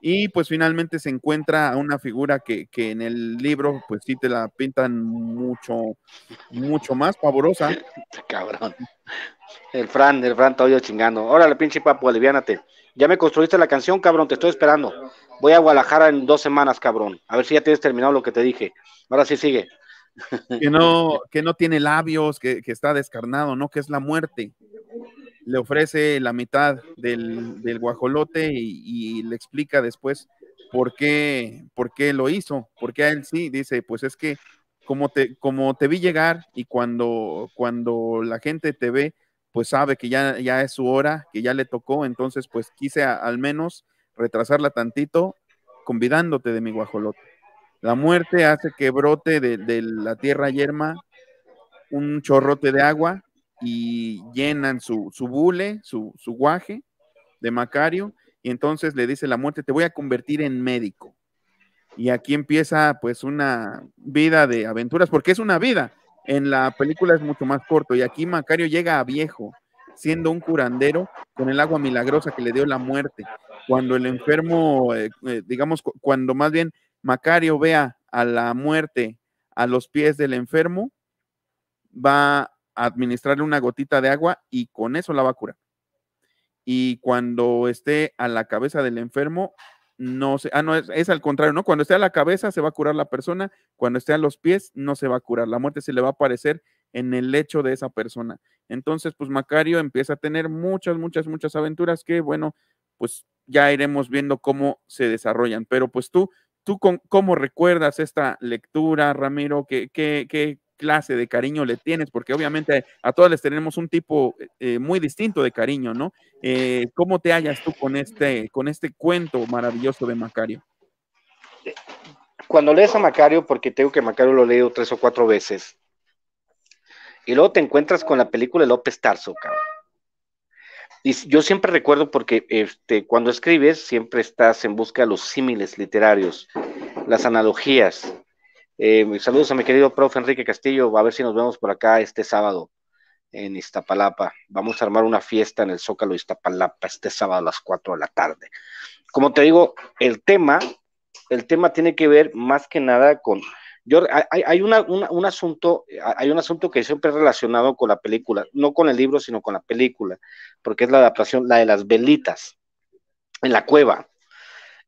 Y pues finalmente se encuentra a una figura que, en el libro pues sí te la pintan mucho, mucho más pavorosa. Cabrón. El Fran, el Fran todavía chingando. Órale, pinche papo, aliviánate. Ya me construiste la canción, cabrón, te estoy esperando. Voy a Guadalajara en dos semanas, cabrón. A ver si ya tienes terminado lo que te dije. Ahora sí sigue. Que no, que no tiene labios, que, está descarnado, ¿no? Que es la muerte. Le ofrece la mitad del, guajolote y, le explica después por qué, por qué lo hizo, porque él sí, dice, pues es que como te, como te vi llegar y cuando, cuando la gente te ve, pues sabe que ya, ya es su hora, que ya le tocó, entonces pues quise al menos retrasarla tantito, convidándote de mi guajolote. La muerte hace que brote de, la tierra yerma un chorrote de agua y llenan su, bule, su, su guaje de Macario, y entonces le dice la muerte, te voy a convertir en médico. Y aquí empieza pues una vida de aventuras, porque es una vida. En la película es mucho más corto y aquí Macario llega a viejo siendo un curandero con el agua milagrosa que le dio la muerte. Cuando el enfermo, eh, eh, digamos, cuando más bien Macario vea a la muerte a los pies del enfermo, va a administrarle una gotita de agua y con eso la va a curar. Y cuando esté a la cabeza del enfermo, no se ah, no, es, es, al contrario, ¿no? Cuando esté a la cabeza se va a curar la persona, cuando esté a los pies no se va a curar, la muerte se le va a aparecer en el lecho de esa persona. Entonces, pues Macario empieza a tener muchas, muchas, muchas aventuras que, bueno, pues ya iremos viendo cómo se desarrollan. Pero pues tú, tú con, cómo recuerdas esta lectura, Ramiro, ¿Qué, qué, clase de cariño le tienes, porque obviamente a, todas les tenemos un tipo eh, eh, muy distinto de cariño, ¿no? Eh, ¿Cómo te hallas tú con este, con este cuento maravilloso de Macario? Cuando lees a Macario, porque tengo que Macario lo he leído tres o cuatro veces, y luego te encuentras con la película de López Tarso, Y yo siempre recuerdo porque este, cuando escribes siempre estás en busca de los símiles literarios, las analogías. Eh, saludos a mi querido profe Enrique Castillo, a ver si nos vemos por acá este sábado en Iztapalapa. Vamos a armar una fiesta en el Zócalo de Iztapalapa este sábado a las 4 de la tarde. Como te digo, el tema, el tema tiene que ver más que nada con yo, hay, un asunto, hay un asunto que siempre es relacionado con la película, no con el libro, sino con la película, porque es la adaptación, la de las velitas en la cueva.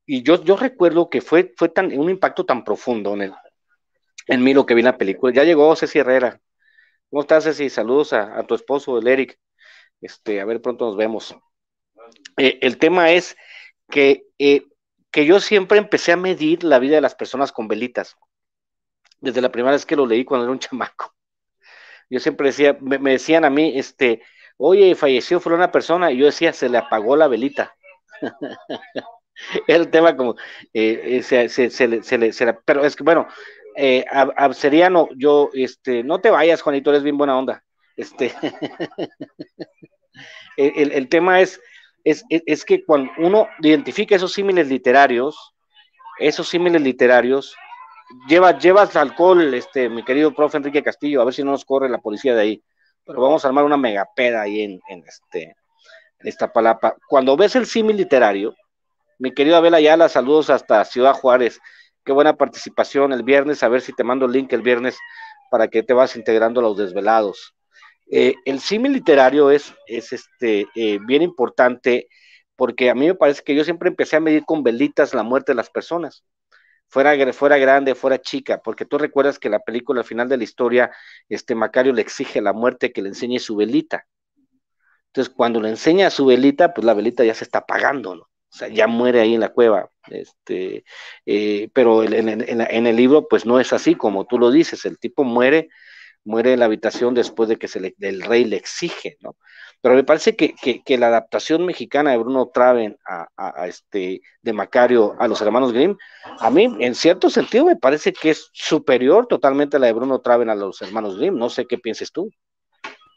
Y yo, yo recuerdo que fue, fue tan, un impacto tan profundo en, en mí lo que vi en la película. Ya llegó Ceci Herrera. ¿Cómo estás, Ceci? Saludos a, tu esposo, el Eric. Este, a ver, pronto nos vemos. Eh, el tema es que, eh, que yo siempre empecé a medir la vida de las personas con velitas desde la primera vez que lo leí cuando era un chamaco. Yo siempre decía, me, decían a mí, este, oye, falleció fue una persona, y yo decía, se le apagó la velita. el tema como, eh, eh, se, le, se, pero es que bueno, eh, yo, este, no te vayas, Juanito, eres bien buena onda. Este, el, tema es, es, es que cuando uno identifica esos símiles literarios, esos símiles literarios, llevas, alcohol, este, mi querido profe Enrique Castillo, a ver si no nos corre la policía de ahí. Pero vamos a armar una megapeda ahí en, este, esta palapa. Cuando ves el símil literario, mi querido Abel Ayala, saludos hasta Ciudad Juárez. Qué buena participación el viernes, a ver si te mando el link el viernes para que te vas integrando a los desvelados. Eh, el símil literario es, es este, eh, bien importante porque a mí me parece que yo siempre empecé a medir con velitas la muerte de las personas fuera, fuera grande, fuera chica, porque tú recuerdas que la película al final de la historia, este Macario le exige la muerte que le enseñe su velita. Entonces, cuando le enseña su velita, pues la velita ya se está apagando, ¿no? O sea, ya muere ahí en la cueva. Este, eh, pero en, en, el libro, pues no es así, como tú lo dices, el tipo muere muere en la habitación después de que el rey le exige, ¿no? Pero me parece que, la adaptación mexicana de Bruno Traven a, este, de Macario a los hermanos Grimm, a mí en cierto sentido me parece que es superior totalmente a la de Bruno Traven a los hermanos Grimm, no sé qué pienses tú.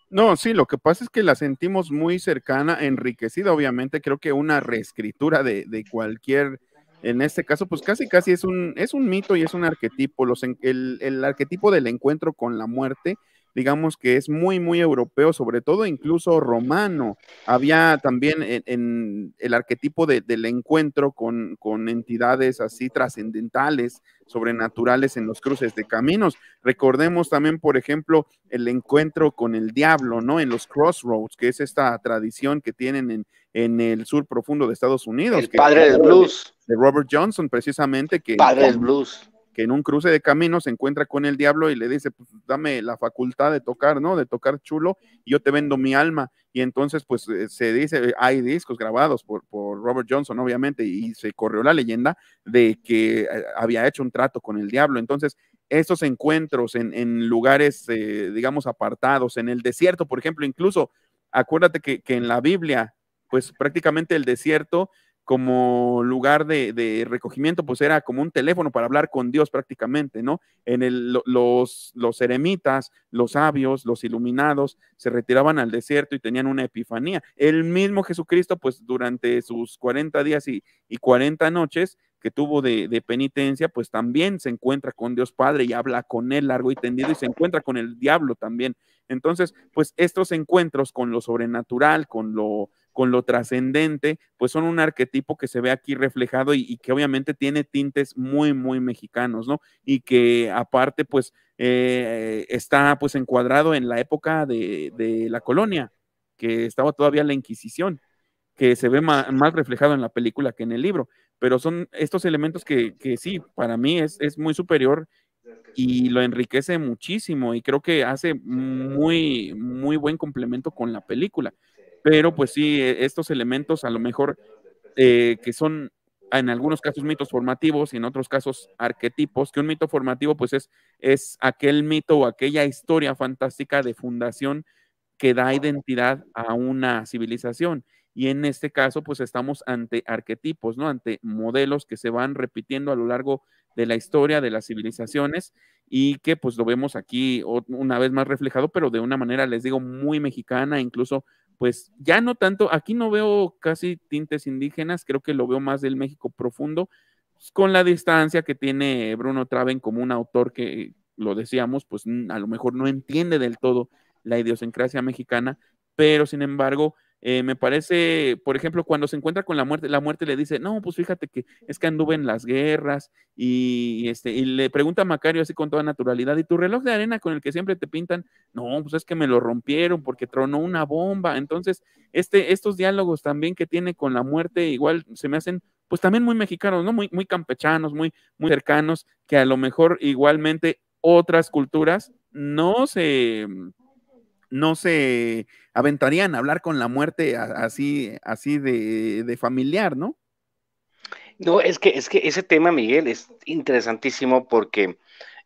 No, sí, lo que pasa es que la sentimos muy cercana, enriquecida, obviamente, creo que una reescritura de cualquier en este caso, pues casi casi es un, es un mito y es un arquetipo. Los, el, arquetipo del encuentro con la muerte digamos que es muy, muy europeo, sobre todo incluso romano. Había también en, el arquetipo de, del encuentro con, con entidades así trascendentales, sobrenaturales en los cruces de caminos. Recordemos también, por ejemplo, el encuentro con el diablo, ¿no? En los crossroads, que es esta tradición que tienen en, el sur profundo de Estados Unidos. El padre del blues. De Robert Johnson, precisamente. Que, padre del blues que en un cruce de caminos se encuentra con el diablo y le dice, pues, dame la facultad de tocar, ¿no? De tocar chulo y yo te vendo mi alma. Y entonces, pues eh, se dice, hay discos grabados por, Robert Johnson, obviamente, y se corrió la leyenda de que eh, había hecho un trato con el diablo. Entonces, estos encuentros en, lugares, eh, digamos, apartados, en el desierto, por ejemplo, incluso, acuérdate que, que en la Biblia, pues prácticamente el desierto como lugar de, recogimiento, pues era como un teléfono para hablar con Dios prácticamente, ¿no? En el, los, los eremitas, los sabios, los iluminados, se retiraban al desierto y tenían una epifanía. El mismo Jesucristo, pues durante sus 40 días y, y 40 noches que tuvo de, de penitencia, pues también se encuentra con Dios Padre y habla con él largo y tendido y se encuentra con el diablo también. Entonces, pues estos encuentros con lo sobrenatural, con lo con lo trascendente, pues son un arquetipo que se ve aquí reflejado y, que obviamente tiene tintes muy, muy mexicanos, ¿no? Y que aparte, pues, eh, está pues encuadrado en la época de, la colonia, que estaba todavía la Inquisición, que se ve más, reflejado en la película que en el libro. Pero son estos elementos que, que sí, para mí es, es muy superior y lo enriquece muchísimo y creo que hace muy, muy buen complemento con la película. Pero pues sí, e, estos elementos a lo mejor eh, que son en algunos casos mitos formativos y en otros casos arquetipos, que un mito formativo pues es, es aquel mito o aquella historia fantástica de fundación que da identidad a una civilización. Y en este caso, pues estamos ante arquetipos, ¿no? Ante modelos que se van repitiendo a lo largo de la historia de las civilizaciones y que pues lo vemos aquí una vez más reflejado, pero de una manera, les digo, muy mexicana, incluso pues ya no tanto, aquí no veo casi tintes indígenas, creo que lo veo más del México profundo, pues, con la distancia que tiene Bruno Traven como un autor que, lo decíamos, pues a lo mejor no entiende del todo la idiosincrasia mexicana, pero sin embargo, eh, me parece, por ejemplo, cuando se encuentra con la muerte, la muerte le dice, no, pues fíjate que es que anduve en las guerras y, este, y le pregunta a Macario así con toda naturalidad, ¿y tu reloj de arena con el que siempre te pintan? No, pues es que me lo rompieron porque tronó una bomba. Entonces, este, estos diálogos también que tiene con la muerte igual se me hacen pues también muy mexicanos, ¿no? Muy, muy campechanos, muy, muy cercanos, que a lo mejor igualmente otras culturas no se mm, no se aventarían a hablar con la muerte así, así de, familiar, ¿no? No, es que, es que ese tema, Miguel, es interesantísimo porque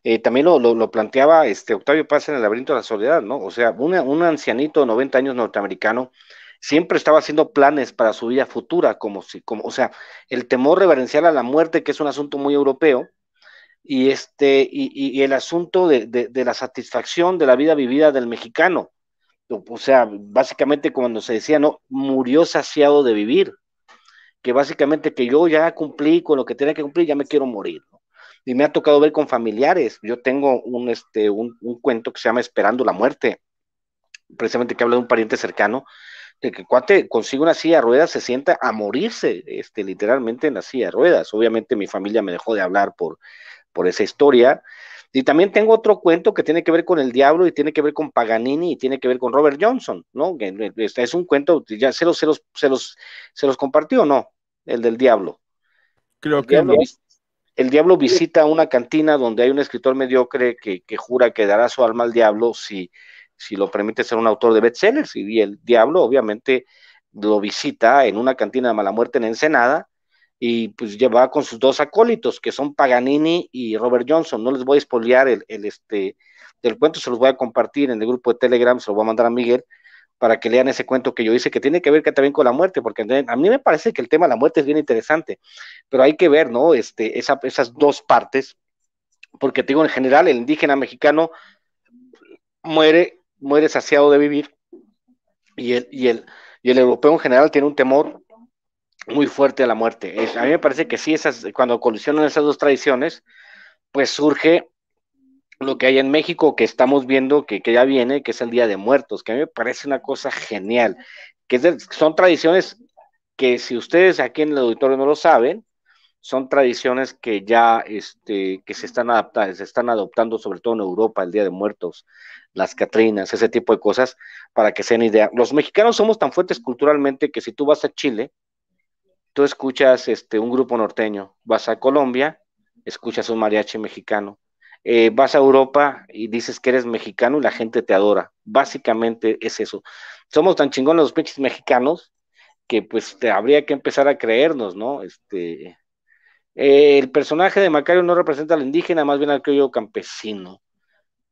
eh, también lo, lo, planteaba este Octavio Paz en el laberinto de la soledad, ¿no? O sea, un ancianito de 90 años norteamericano siempre estaba haciendo planes para su vida futura, como si, como, o sea, el temor reverencial a la muerte, que es un asunto muy europeo, y este, y, el asunto de, la satisfacción de la vida vivida del mexicano, o sea, básicamente cuando se decía, no, murió saciado de vivir, que básicamente que yo ya cumplí con lo que tenía que cumplir, ya me quiero morir, Y me ha tocado ver con familiares, yo tengo un, este, un, cuento que se llama Esperando la muerte, precisamente que habla de un pariente cercano, de que cuate consigue una silla de ruedas, se sienta a morirse, este, literalmente en la silla de ruedas. Obviamente mi familia me dejó de hablar por, por esa historia, y también tengo otro cuento que tiene que ver con el diablo y tiene que ver con Paganini y tiene que ver con Robert Johnson, ¿no? Es un cuento, ya se los, se los, se los, compartió, ¿no? El del diablo. Creo que no. El diablo visita una cantina donde hay un escritor mediocre que, jura que dará su alma al diablo si, si lo permite ser un autor de bestsellers. Y el diablo, obviamente, lo visita en una cantina de mala muerte en Ensenada y pues llevaba con sus dos acólitos, que son Paganini y Robert Johnson. No les voy a espoliar el, este, del cuento, se los voy a compartir en el grupo de Telegram, se lo voy a mandar a Miguel para que lean ese cuento que yo hice, que tiene que ver que también con la muerte, porque a mí me parece que el tema de la muerte es bien interesante, pero hay que ver, ¿no? Este, esa, esas dos partes, porque te digo, en general, el indígena mexicano muere, muere saciado de vivir, y y el, y el europeo en general tiene un temor muy fuerte a la muerte. a mí me parece que sí, esas, cuando colisionan esas dos tradiciones, pues surge lo que hay en México que estamos viendo que, ya viene, que es el Día de Muertos, que a mí me parece una cosa genial, que son tradiciones que si ustedes aquí en el auditorio no lo saben, son tradiciones que ya este, que se están adaptando, se están adoptando sobre todo en Europa, el Día de Muertos, las Catrinas, ese tipo de cosas, para que sean den idea. Los mexicanos somos tan fuertes culturalmente que si tú vas a Chile, tú escuchas este, un grupo norteño, vas a Colombia, escuchas un mariachi mexicano, eh, vas a Europa y dices que eres mexicano y la gente te adora. Básicamente es eso. Somos tan chingones los pinches mexicanos que pues te habría que empezar a creernos, ¿no? Este, eh, el personaje de Macario no representa al indígena, más bien al criollo campesino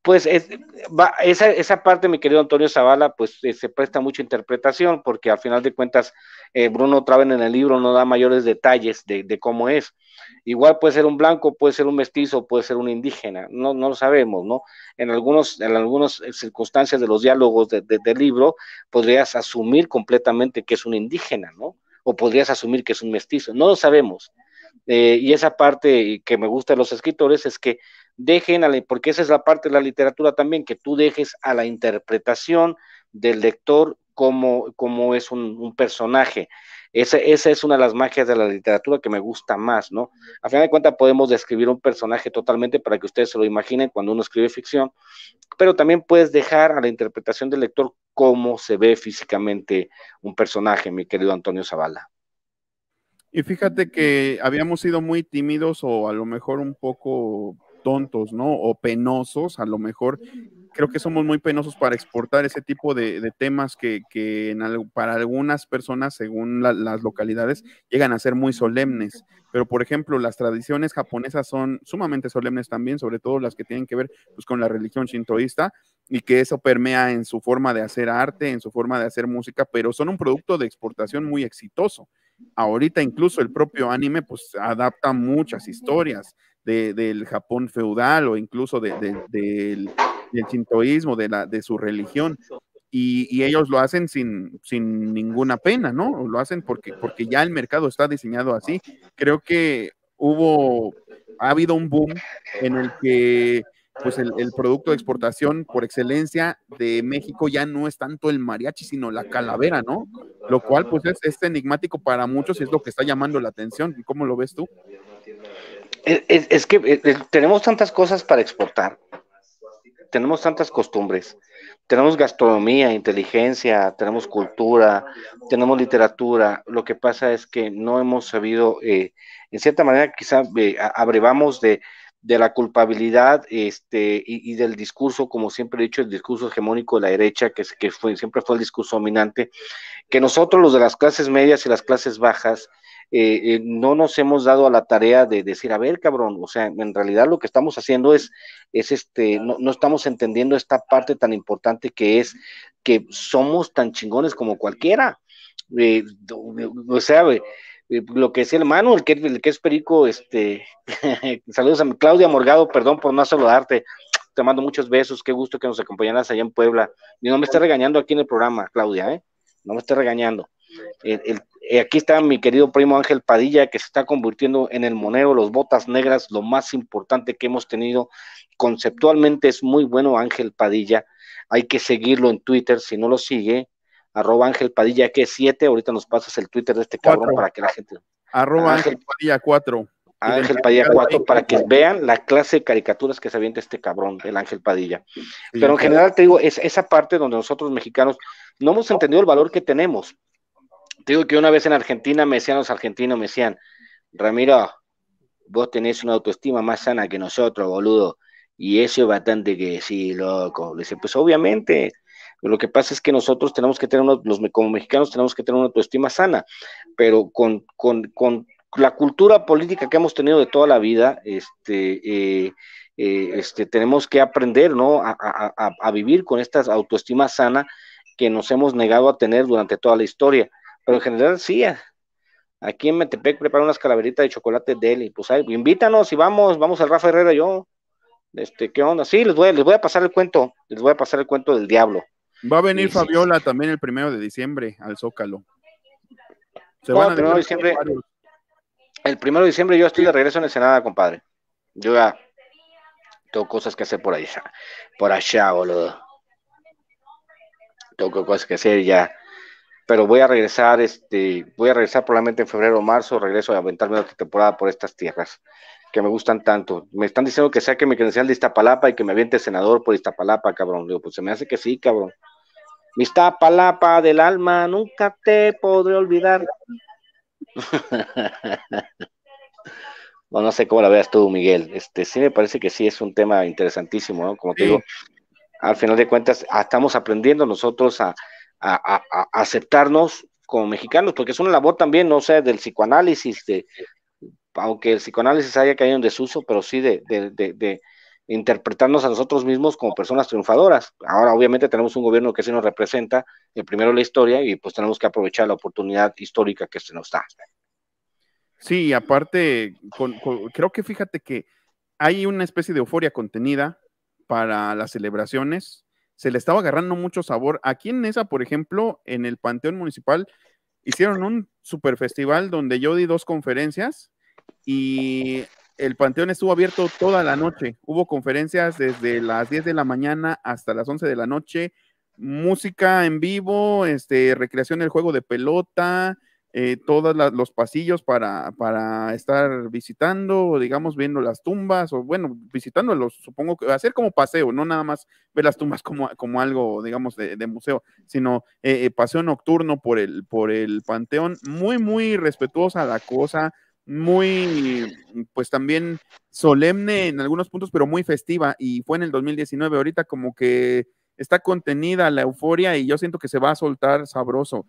pues esa, esa, parte, mi querido Antonio Zavala, pues eh, se presta mucha interpretación, porque al final de cuentas, eh, Bruno Traven en el libro no da mayores detalles de, cómo es. Igual puede ser un blanco, puede ser un mestizo, puede ser un indígena, no, no lo sabemos, ¿no? En, algunos, en algunas eh, circunstancias de los diálogos del libro, podrías asumir completamente que es un indígena, ¿no? O podrías asumir que es un mestizo, no lo sabemos. y esa parte que me gusta de los escritores es que dejen a la, porque esa es la parte de la literatura también, que tú dejes a la interpretación del lector cómo, es un, personaje. Esa, esa, es una de las magias de la literatura que me gusta más, ¿no? A final de cuentas podemos describir un personaje totalmente para que ustedes se lo imaginen cuando uno escribe ficción, pero también puedes dejar a la interpretación del lector cómo se ve físicamente un personaje, mi querido Antonio Zavala. Y fíjate que habíamos sido muy tímidos o a lo mejor un poco tontos, ¿no? O penosos, a lo mejor. Creo que somos muy penosos para exportar ese tipo de, temas que, para algunas personas, según las localidades, llegan a ser muy solemnes. Pero, por ejemplo, las tradiciones japonesas son sumamente solemnes también, sobre todo las que tienen que ver pues, con la religión shintoísta y que eso permea en su forma de hacer arte, en su forma de hacer música, pero son un producto de exportación muy exitoso. Ahorita incluso el propio anime pues adapta muchas historias, del Japón feudal o incluso del, del de, la, de su religión. Y, ellos lo hacen sin, ninguna pena, ¿no? Lo hacen porque, ya el mercado está diseñado así. Creo que hubo, ha habido un boom en el que pues el, producto de exportación por excelencia de México ya no es tanto el mariachi, sino la calavera, ¿no? Lo cual pues es, es enigmático para muchos y es lo que está llamando la atención. ¿Cómo lo ves tú? Es, que eh, eh, tenemos tantas cosas para exportar, tenemos tantas costumbres, tenemos gastronomía, inteligencia, tenemos cultura, tenemos literatura. Lo que pasa es que no hemos sabido, eh, en cierta manera, quizá abrevamos de, la culpabilidad este, y, del discurso, como siempre he dicho, el discurso hegemónico de la derecha, que, que fue, siempre fue el discurso dominante, que nosotros, los de las clases medias y las clases bajas, eh, eh, no nos hemos dado a la tarea de decir, a ver, cabrón, o sea, en realidad lo que estamos haciendo es, es este, no, no estamos entendiendo esta parte tan importante que es que somos tan chingones como cualquiera. Eh, o sea, lo que es el hermano, el que, el que es perico, este, saludos a Claudia Morgado, perdón por no saludarte, te mando muchos besos, qué gusto que nos acompañaras allá en Puebla. Y no me esté regañando aquí en el programa, Claudia, ¿eh? No me esté regañando. Eh, aquí está mi querido primo Ángel Padilla, que se está convirtiendo en el monero, los botas negras, lo más importante que hemos tenido. Conceptualmente es muy bueno Ángel Padilla. Hay que seguirlo en Twitter, si no lo sigue, arroba Ángel Padilla que 7, ahorita nos pasas el Twitter de este cabrón para que la gente... Arroba ah, Ángel Padilla 4. Ángel Padilla 4 para que vean la clase de caricaturas que se avienta este cabrón, el Ángel Padilla. Pero en general te digo, es esa parte donde nosotros mexicanos no hemos entendido el valor que tenemos digo que una vez en Argentina me decían los argentinos, me decían, Ramiro, vos tenés una autoestima más sana que nosotros, boludo. Y eso es bastante que sí, loco. le Les pues obviamente, lo que pasa es que nosotros tenemos que tener, los, como mexicanos tenemos que tener una autoestima sana, pero con, la cultura política que hemos tenido de toda la vida, este, eh, eh, este, tenemos que aprender a, a, vivir con esta autoestima sana que nos hemos negado a tener durante toda la historia. Pero en general sí, eh. aquí en Metepec preparan unas calaveritas de chocolate de él y pues ahí, invítanos y vamos, vamos al Rafa Herrera y yo. Este, ¿qué onda? Sí, les voy, les voy a pasar el cuento, les voy a pasar el cuento del diablo. Va a venir Fabiola también el primero de diciembre al Zócalo. el primero de diciembre. El primero de diciembre yo estoy de regreso en Ensenada, compadre. Yo ya tengo cosas que hacer por allá, por allá, boludo. Tengo cosas que hacer ya pero voy a regresar, este, voy a regresar probablemente en febrero o marzo, regreso a aventarme otra temporada por estas tierras que me gustan tanto. Me están diciendo que sea saque mi credencial de Iztapalapa y que me aviente senador por Iztapalapa, cabrón. Digo, pues se me hace que sí, cabrón. Mi Iztapalapa del alma, nunca te podré olvidar. bueno, no sé cómo la veas tú, Miguel. Este, sí me parece que sí es un tema interesantísimo, ¿no? Como te digo, al final de cuentas, ah, estamos aprendiendo nosotros a, a, aceptarnos como mexicanos, porque es una labor también, no sé, del psicoanálisis, de, aunque el psicoanálisis haya caído en desuso, pero sí de, interpretarnos a nosotros mismos como personas triunfadoras. Ahora, obviamente, tenemos un gobierno que sí nos representa, el primero la historia, y pues tenemos que aprovechar la oportunidad histórica que se nos da. Sí, aparte, creo que fíjate que hay una especie de euforia contenida para las celebraciones, se le estaba agarrando mucho sabor. Aquí en esa, por ejemplo, en el Panteón Municipal, hicieron un super festival donde yo di dos conferencias y el Panteón estuvo abierto toda la noche. Hubo conferencias desde las 10 de la mañana hasta las 11 de la noche, música en vivo, este, recreación del juego de pelota, eh, todos los pasillos para, para, estar visitando, digamos, viendo las tumbas, o bueno, visitándolos, supongo que hacer como paseo, no nada más ver las tumbas como, como algo, digamos, de, museo, sino eh, eh, paseo nocturno por el, por el panteón, muy, muy respetuosa la cosa, muy, pues también solemne en algunos puntos, pero muy festiva, y fue en el 2019, ahorita como que está contenida la euforia y yo siento que se va a soltar sabroso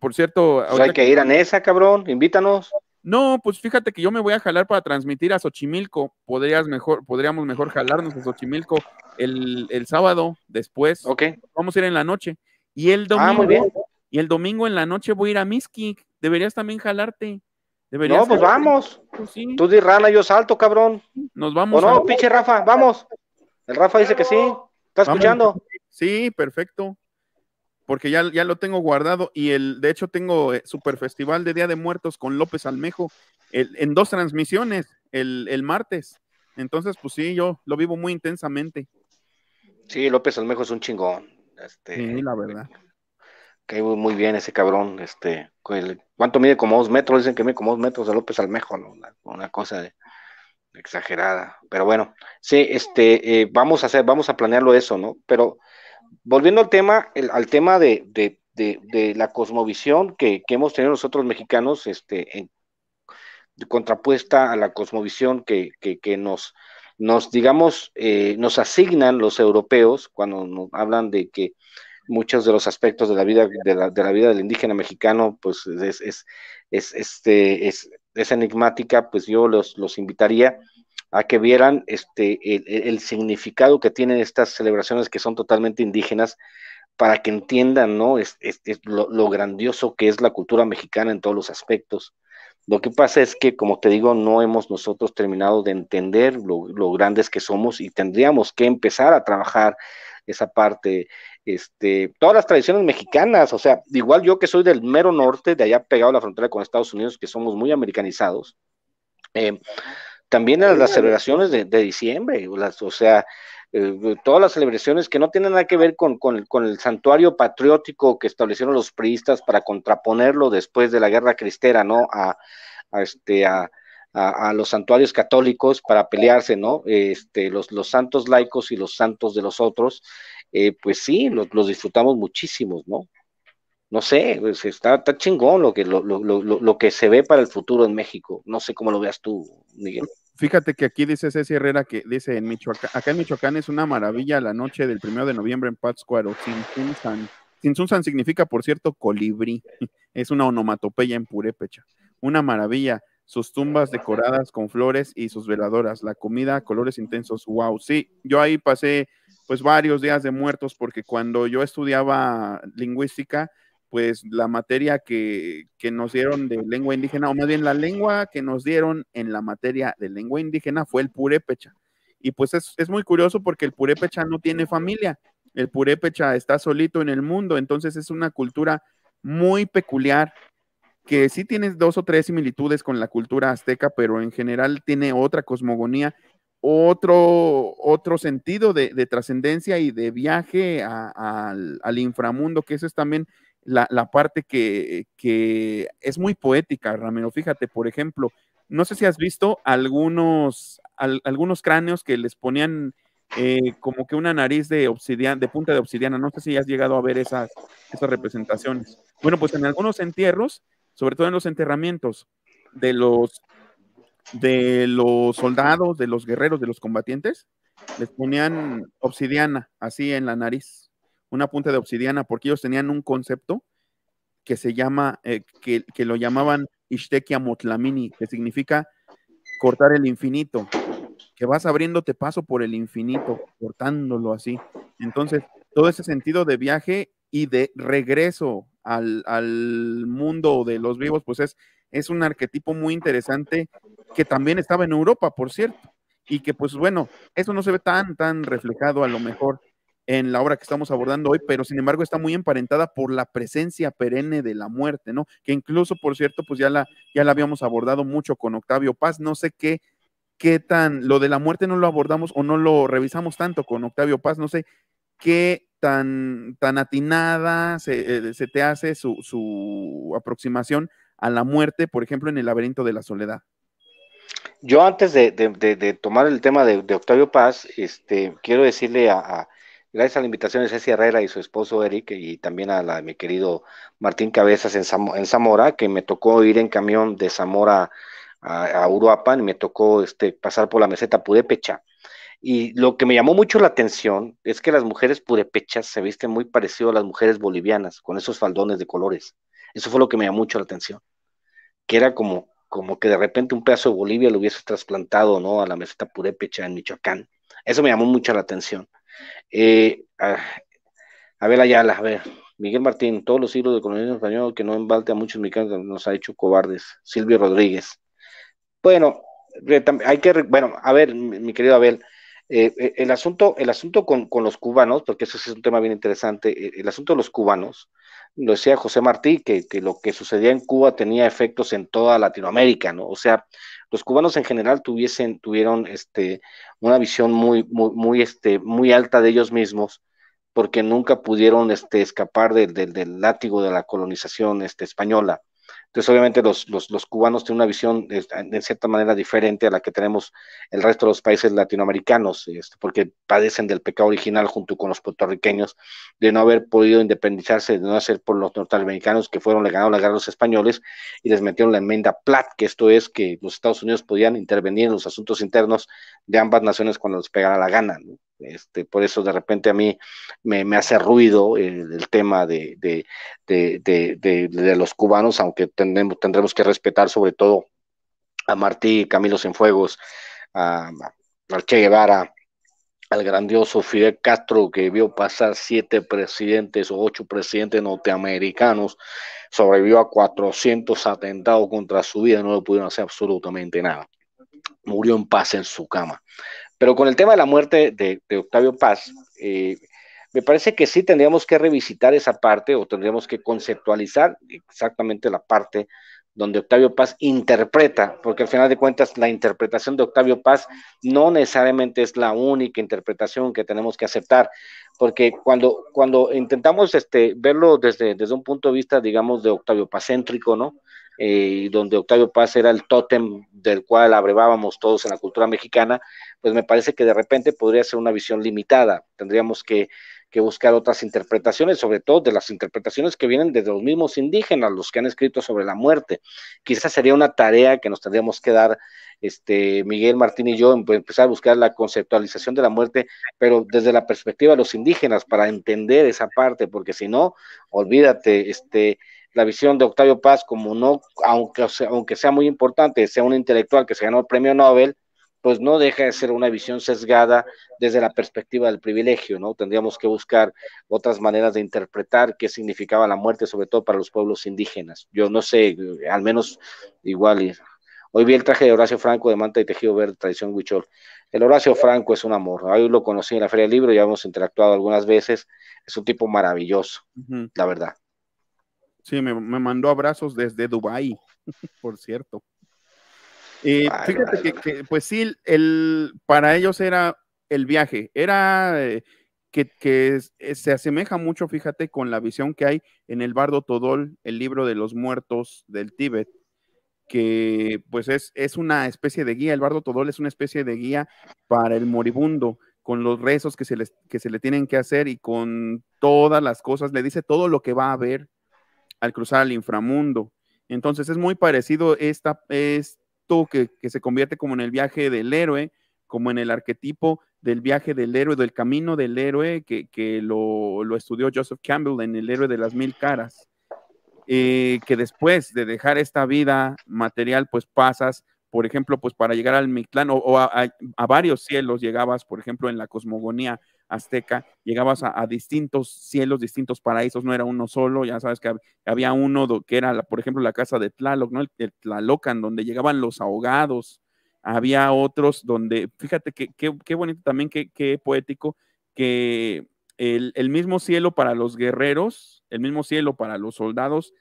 por cierto. Pues hay que ir a Nesa, cabrón, invítanos. No, pues fíjate que yo me voy a jalar para transmitir a Xochimilco. Podrías mejor, podríamos mejor jalarnos a Xochimilco el, el sábado después. Ok. Vamos a ir en la noche. Y el domingo. Ah, muy bien. Y el domingo en la noche voy a ir a Miski. Deberías también jalarte. Deberías no, pues vamos. Pues Tú di rana, yo salto, cabrón. Nos vamos. no, pinche Rafa, vamos. El Rafa dice que sí. ¿Está escuchando? Sí, perfecto porque ya, ya lo tengo guardado y el, de hecho tengo eh, Super Festival de Día de Muertos con López Almejo en dos transmisiones el, martes. Entonces, pues sí, yo lo vivo muy intensamente. Sí, López Almejo es un chingón. Este, sí, la verdad. Que muy bien ese cabrón, este, ¿cuánto mide? Como dos metros, dicen que mide como dos metros de López Almejo, una, cosa exagerada, pero bueno, sí, este, eh, vamos a hacer, vamos a planearlo eso, ¿no? Pero volviendo al tema, al tema de, de, la cosmovisión que, hemos tenido nosotros mexicanos, este, en, contrapuesta a la cosmovisión que, que, que nos, nos, digamos, eh, nos asignan los europeos cuando nos hablan de que muchos de los aspectos de la vida de la, de la vida del indígena mexicano pues es es, es, este, es, es enigmática pues yo los, los invitaría a que vieran este, el, significado que tienen estas celebraciones que son totalmente indígenas, para que entiendan ¿no? Es, lo, grandioso que es la cultura mexicana en todos los aspectos. Lo que pasa es que, como te digo, no hemos nosotros terminado de entender lo, grandes que somos y tendríamos que empezar a trabajar esa parte, este, todas las tradiciones mexicanas, o sea, igual yo que soy del mero norte, de allá pegado a la frontera con Estados Unidos, que somos muy americanizados, eh, también las celebraciones de, diciembre, o sea, eh, todas las celebraciones que no tienen nada que ver con, el santuario patriótico que establecieron los priistas para contraponerlo después de la guerra cristera, ¿no? A, este, a, los santuarios católicos para pelearse, ¿no? Este, los, santos laicos y los santos de los otros, eh, pues sí, los, disfrutamos muchísimos, ¿no? No sé, pues, está, está, chingón lo que, lo, lo, que se ve para el futuro en México. No sé cómo lo veas tú, Miguel. Fíjate que aquí dice Ceci Herrera que dice en Michoacán, acá en Michoacán es una maravilla la noche del primero de noviembre en Pátzcuaro, Sin sunsan significa, por cierto, colibrí. Es una onomatopeya en purépecha. Una maravilla. Sus tumbas decoradas con flores y sus veladoras, la comida, colores intensos. Wow, sí, yo ahí pasé pues varios días de muertos porque cuando yo estudiaba lingüística, pues la materia que, nos dieron de lengua indígena, o más bien la lengua que nos dieron en la materia de lengua indígena fue el purépecha. Y pues es, es muy curioso porque el purépecha no tiene familia, el purépecha está solito en el mundo, entonces es una cultura muy peculiar que sí tiene dos o tres similitudes con la cultura azteca, pero en general tiene otra cosmogonía otro, otro sentido de, trascendencia y de viaje al, inframundo, que esa es también la, parte que, es muy poética, Ramiro. Fíjate, por ejemplo, no sé si has visto algunos, algunos cráneos que les ponían eh, como que una nariz de obsidiana, de punta de obsidiana. No sé si has llegado a ver esas, esas representaciones. Bueno, pues en algunos entierros, sobre todo en los enterramientos de los de los soldados, de los guerreros, de los combatientes, les ponían obsidiana así en la nariz, una punta de obsidiana, porque ellos tenían un concepto que se llama, eh, que, lo llamaban Ishtekia Motlamini, que significa cortar el infinito, que vas abriéndote paso por el infinito, cortándolo así. Entonces, todo ese sentido de viaje y de regreso al, al mundo de los vivos, pues es es un arquetipo muy interesante que también estaba en Europa, por cierto, y que pues bueno, eso no se ve tan, tan reflejado a lo mejor en la obra que estamos abordando hoy, pero sin embargo está muy emparentada por la presencia perenne de la muerte, ¿no? Que incluso, por cierto, pues ya la, ya la habíamos abordado mucho con Octavio Paz, no sé qué, qué tan, lo de la muerte no lo abordamos o no lo revisamos tanto con Octavio Paz, no sé qué tan, tan atinada se, eh, te hace su, su aproximación a la muerte, por ejemplo, en el laberinto de la soledad. Yo antes de, tomar el tema de, Octavio Paz, este, quiero decirle a, gracias a la invitación de Ceci Herrera y su esposo Eric, y también a la mi querido Martín Cabezas en, Zamora, que me tocó ir en camión de Zamora a, Uruapan y me tocó este, pasar por la meseta Pudepecha. Y lo que me llamó mucho la atención es que las mujeres pudepechas se visten muy parecido a las mujeres bolivianas, con esos faldones de colores. Eso fue lo que me llamó mucho la atención que era como, como que de repente un pedazo de Bolivia lo hubiese trasplantado, ¿no? A la meseta purépecha en Michoacán. Eso me llamó mucho la atención. Eh, Abel a, ver Ayala, a ver. Miguel Martín, todos los siglos de colonialismo español que no embalte a muchos mexicanos nos ha hecho cobardes. Silvio Rodríguez. Bueno, eh, hay que, bueno, a ver, mi querido Abel, eh, el asunto, el asunto con, los cubanos, porque eso es un tema bien interesante, el asunto de los cubanos, lo decía José Martí, que, lo que sucedía en Cuba tenía efectos en toda Latinoamérica, ¿no? O sea, los cubanos en general tuviesen, tuvieron este, una visión muy, muy, muy, este, muy alta de ellos mismos, porque nunca pudieron este, escapar del látigo de la colonización este, española. Entonces, obviamente, los, cubanos tienen una visión, de, cierta manera, diferente a la que tenemos el resto de los países latinoamericanos, este, porque padecen del pecado original junto con los puertorriqueños, de no haber podido independizarse, de no hacer por los norteamericanos que fueron, le la guerra los españoles y les metieron la enmienda PLAT, que esto es que los Estados Unidos podían intervenir en los asuntos internos de ambas naciones cuando les pegara la gana. Este, por eso de repente a mí me, hace ruido el, tema de, los cubanos, aunque tendremos, que respetar sobre todo a Martí, Camilo Cienfuegos, a, a Che Guevara, al grandioso Fidel Castro que vio pasar siete presidentes o ocho presidentes norteamericanos, sobrevivió a 400 atentados contra su vida, no le pudieron hacer absolutamente nada. Murió en paz en su cama. Pero con el tema de la muerte de, Octavio Paz, eh, me parece que sí tendríamos que revisitar esa parte o tendríamos que conceptualizar exactamente la parte donde Octavio Paz interpreta, porque al final de cuentas la interpretación de Octavio Paz no necesariamente es la única interpretación que tenemos que aceptar, porque cuando, cuando intentamos este, verlo desde, desde un punto de vista, digamos, de Octavio Paz céntrico, ¿no? Eh, donde Octavio Paz era el tótem del cual abrevábamos todos en la cultura mexicana, pues me parece que de repente podría ser una visión limitada. Tendríamos que, buscar otras interpretaciones, sobre todo de las interpretaciones que vienen de los mismos indígenas, los que han escrito sobre la muerte. Quizás sería una tarea que nos tendríamos que dar este, Miguel Martín y yo, pues, empezar a buscar la conceptualización de la muerte, pero desde la perspectiva de los indígenas, para entender esa parte, porque si no, olvídate, este la visión de Octavio Paz, como no, aunque, aunque sea muy importante, sea un intelectual que se ganó el premio Nobel, pues no deja de ser una visión sesgada desde la perspectiva del privilegio, ¿no? Tendríamos que buscar otras maneras de interpretar qué significaba la muerte, sobre todo para los pueblos indígenas. Yo no sé, al menos igual. Hoy vi el traje de Horacio Franco de manta y tejido verde, tradición huichol. El Horacio Franco es un amor. Hoy lo conocí en la Feria del Libro, ya hemos interactuado algunas veces. Es un tipo maravilloso, la verdad. Sí, me, mandó abrazos desde Dubái, por cierto. Eh, y fíjate que, pues sí, el, para ellos era el viaje, era eh, que, eh, se asemeja mucho, fíjate, con la visión que hay en el Bardo Todol, el libro de los muertos del Tíbet, que pues es, una especie de guía, el Bardo Todol es una especie de guía para el moribundo, con los rezos que se, que se le tienen que hacer y con todas las cosas, le dice todo lo que va a haber al cruzar al inframundo. Entonces es muy parecido esta, esto que, que se convierte como en el viaje del héroe, como en el arquetipo del viaje del héroe, del camino del héroe que, lo, lo, estudió Joseph Campbell en El héroe de las mil caras, eh, que después de dejar esta vida material, pues pasas, por ejemplo, pues para llegar al Mictlán o, o a, varios cielos llegabas, por ejemplo, en la cosmogonía azteca, llegabas a, distintos cielos, distintos paraísos, no era uno solo, ya sabes que había uno que era, por ejemplo, la casa de Tlaloc, ¿no? El, Tlalocan, donde llegaban los ahogados, había otros donde, fíjate que qué bonito también, qué poético, que el, mismo cielo para los guerreros, el mismo cielo para los soldados,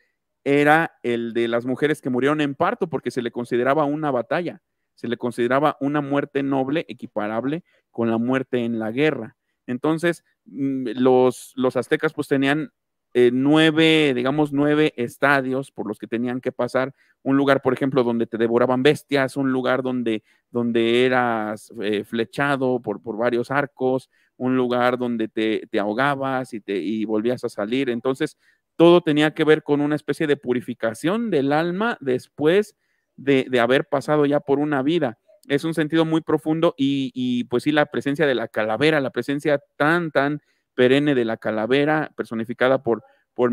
era el de las mujeres que murieron en parto, porque se le consideraba una batalla, se le consideraba una muerte noble equiparable con la muerte en la guerra. Entonces, mm, los, aztecas pues tenían eh, nueve, digamos, nueve estadios por los que tenían que pasar. Un lugar, por ejemplo, donde te devoraban bestias, un lugar donde, donde eras eh, flechado por, varios arcos, un lugar donde te, ahogabas y, te, y volvías a salir. Entonces, todo tenía que ver con una especie de purificación del alma después de haber pasado ya por una vida es un sentido muy profundo y, pues sí, la presencia de la calavera, la presencia tan, tan perenne de la calavera personificada por, por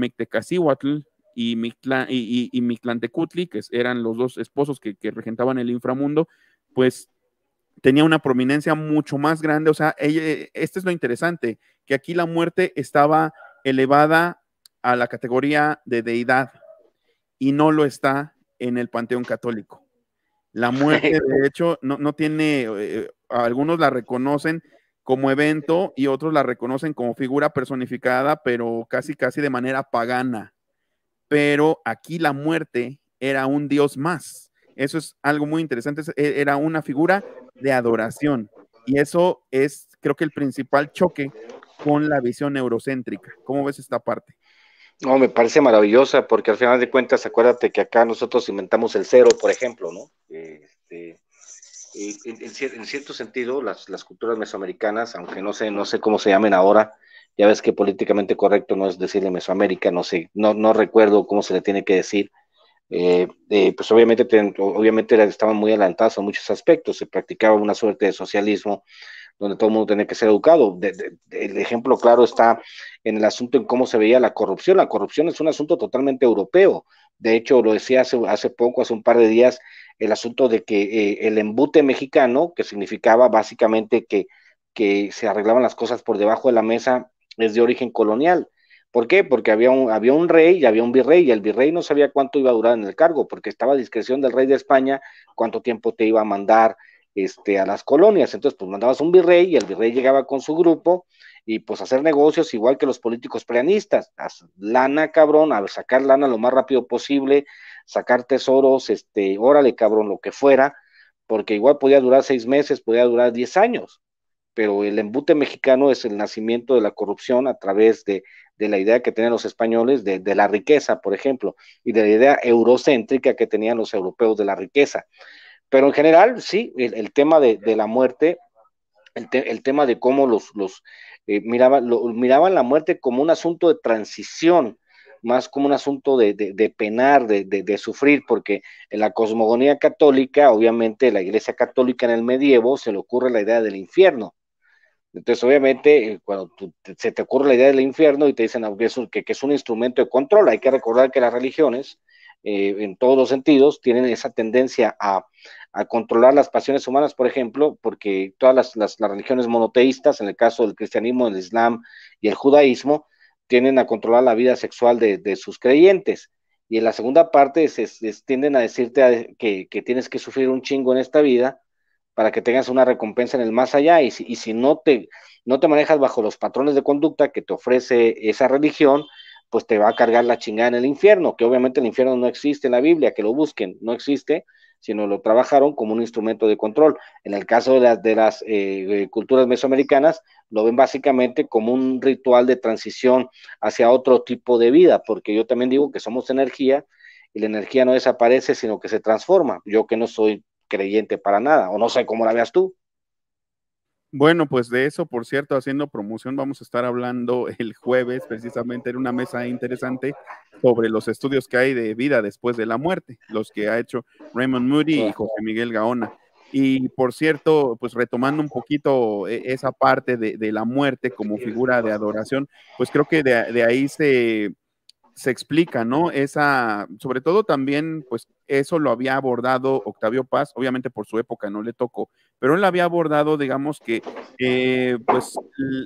y, Mictla, y, Mictlantecutli, que eran los dos esposos que, regentaban el inframundo, pues tenía una prominencia mucho más grande. O sea, este es lo interesante, que aquí la muerte estaba elevada a la categoría de deidad y no lo está en el panteón católico. La muerte, de hecho, no, tiene, eh, eh, algunos la reconocen como evento y otros la reconocen como figura personificada, pero casi, casi de manera pagana. Pero aquí la muerte era un dios más. Eso es algo muy interesante. E, era una figura de adoración. Y eso es, creo que, el principal choque con la visión eurocéntrica. ¿Cómo ves esta parte? No, me parece maravillosa porque al final de cuentas, acuérdate que acá nosotros inventamos el cero, por ejemplo, ¿no? en, cierto sentido, las, las, culturas mesoamericanas, aunque no sé, no sé cómo se llamen ahora, ya ves que políticamente correcto no es decirle Mesoamérica, no sé, no, no recuerdo cómo se le tiene que decir. Eh, eh, pues obviamente, obviamente estaban muy adelantados en muchos aspectos, se practicaba una suerte de socialismo donde todo el mundo tenía que ser educado. el ejemplo claro está en el asunto en cómo se veía la corrupción. La corrupción es un asunto totalmente europeo. De hecho, lo decía hace, hace poco, hace un par de días, el asunto de que eh, el embute mexicano, que significaba básicamente que, se arreglaban las cosas por debajo de la mesa, es de origen colonial. ¿Por qué? Porque había un, había un rey y había un virrey, y el virrey no sabía cuánto iba a durar en el cargo, porque estaba a discreción del rey de España cuánto tiempo te iba a mandar este, a las colonias. Entonces, pues mandabas un virrey y el virrey llegaba con su grupo y pues hacer negocios igual que los políticos planistas, lana cabrón, a sacar lana lo más rápido posible, sacar tesoros, este, órale cabrón, lo que fuera, porque igual podía durar seis meses, podía durar diez años, pero el embute mexicano es el nacimiento de la corrupción a través de, la idea que tenían los españoles de, la riqueza, por ejemplo, y de la idea eurocéntrica que tenían los europeos de la riqueza. Pero en general, sí, el, tema de, la muerte, el, tema de cómo los, los eh, miraban, lo, miraban la muerte como un asunto de transición, más como un asunto de, penar, de, sufrir, porque en la cosmogonía católica, obviamente la iglesia católica en el medievo, se le ocurre la idea del infierno. Entonces, obviamente, eh, cuando se te ocurre la idea del infierno y te dicen ah, que, es un instrumento de control, hay que recordar que las religiones, eh, en todos los sentidos, tienen esa tendencia a, controlar las pasiones humanas, por ejemplo, porque todas las, las, religiones monoteístas, en el caso del cristianismo, el islam y el judaísmo, tienden a controlar la vida sexual de, de sus creyentes. Y en la segunda parte se, tienden a decirte que, tienes que sufrir un chingo en esta vida para que tengas una recompensa en el más allá. Y si, y si no, te, no te manejas bajo los patrones de conducta que te ofrece esa religión, pues te va a cargar la chingada en el infierno, que obviamente el infierno no existe en la Biblia, que lo busquen, no existe, sino lo trabajaron como un instrumento de control. En el caso de las, de las eh, eh, culturas mesoamericanas, lo ven básicamente como un ritual de transición hacia otro tipo de vida, porque yo también digo que somos energía y la energía no desaparece, sino que se transforma. Yo que no soy creyente para nada, o no sé cómo la veas tú. Bueno, pues de eso, por cierto, haciendo promoción, vamos a estar hablando el jueves, precisamente en una mesa interesante sobre los estudios que hay de vida después de la muerte, los que ha hecho Raymond Moody y José Miguel Gaona. Y por cierto, pues retomando un poquito eh, esa parte de, la muerte como figura de adoración, pues creo que de ahí se, se explica, ¿no? Esa, sobre todo también, pues eso lo había abordado Octavio Paz, obviamente por su época no le tocó, pero él había abordado, digamos que, eh, pues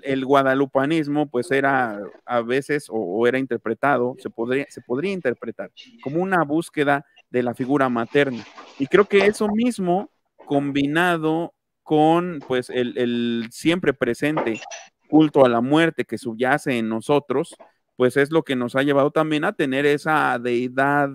el guadalupanismo, pues era a veces o, era interpretado, se podría, se podría interpretar como una búsqueda de la figura materna. Y creo que eso mismo combinado con, pues, el siempre presente culto a la muerte que subyace en nosotros, pues es lo que nos ha llevado también a tener esa deidad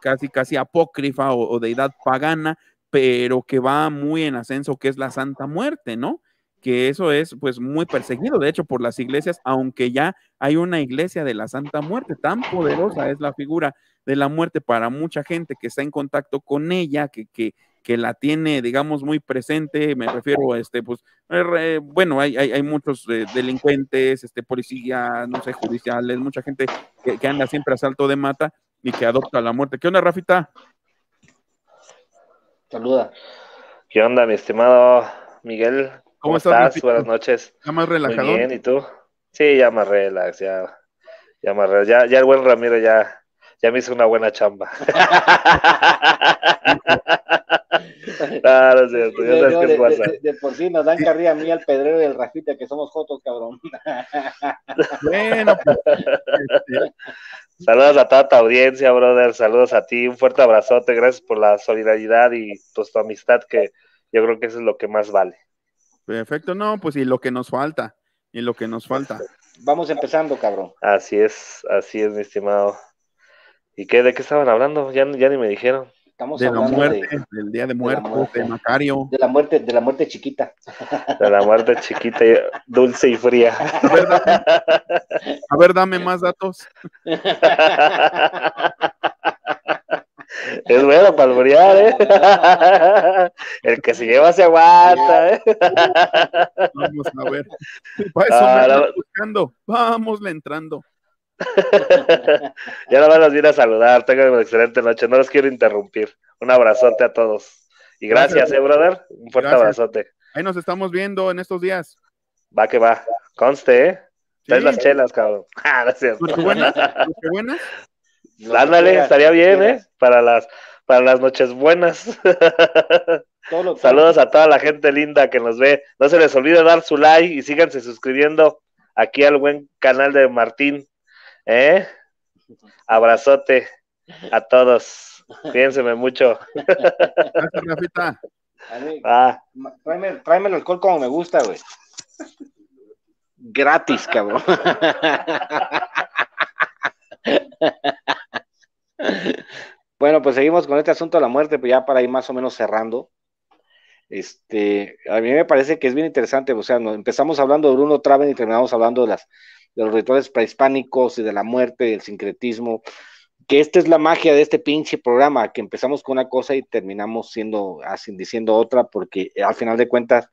casi, casi apócrifa o, deidad pagana, pero que va muy en ascenso, que es la Santa Muerte, ¿no? que eso es pues muy perseguido, de hecho, por las iglesias, aunque ya hay una iglesia de la Santa Muerte, tan poderosa es la figura de la muerte para mucha gente que está en contacto con ella, que, que, que la tiene, digamos, muy presente, me refiero a este, pues, eh, bueno, hay, hay, muchos eh, delincuentes, este, policías, no sé, judiciales, mucha gente que, anda siempre a salto de mata y que adopta la muerte. ¿Qué onda, Rafita? Saluda. ¿Qué onda, mi estimado Miguel? ¿Cómo, estás? Buenas noches. ¿Ya más relajado? bien, ¿y tú? Sí, ya más relax, ya, más Ya, el buen Ramiro ya, ya me hizo una buena chamba. De, por sí nos dan carrilla a mí, al pedrero y al rafita, que somos jotos, cabrón. bueno, pues, este, Saludos a toda tu audiencia, brother. Saludos a ti, un fuerte abrazote. Gracias por la solidaridad y pues, tu amistad, que yo creo que eso es lo que más vale. Perfecto, no, pues y lo que nos falta, y lo que nos falta. Vamos empezando, cabrón. Así es, así es, mi estimado. ¿Y qué? ¿De qué estaban hablando? ya ni me dijeron de la muerte, del Día de Muertos, de, muerte, Macario. De la muerte, de la muerte chiquita. De la muerte chiquita, y dulce y fría. A ver, dame, más datos. Es bueno palmorear, ¿eh? El que se lleva se aguanta, ¿eh? Vamos a ver. Para eso ah, me Vamos entrando. ya nada van a venir a saludar. Tengan una excelente noche. No los quiero interrumpir. Un abrazote a todos. Y gracias, eh, brother. Un fuerte abrazote. Ahí nos estamos viendo en estos días. Va que va. Conste, ¿eh? las chelas, cabrón. Ah, gracias. buenas? Ándale, estaría bien, ¿eh? Para las, para las noches buenas. Saludos a toda la gente linda que nos ve. No se les olvide dar su like y síganse suscribiendo aquí al buen canal de Martín ¿Eh? Abrazote a todos. Piénseme mucho. Gracias, ah. tráeme, el alcohol como me gusta, güey. Gratis, cabrón. Bueno, pues seguimos con este asunto de la muerte, pues ya para ir más o menos cerrando. Este, a mí me parece que es bien interesante, o sea, empezamos hablando de Bruno Traven y terminamos hablando de las de los rituales prehispánicos y de la muerte, del sincretismo, que esta es la magia de este pinche programa, que empezamos con una cosa y terminamos siendo, diciendo otra, porque al final de cuentas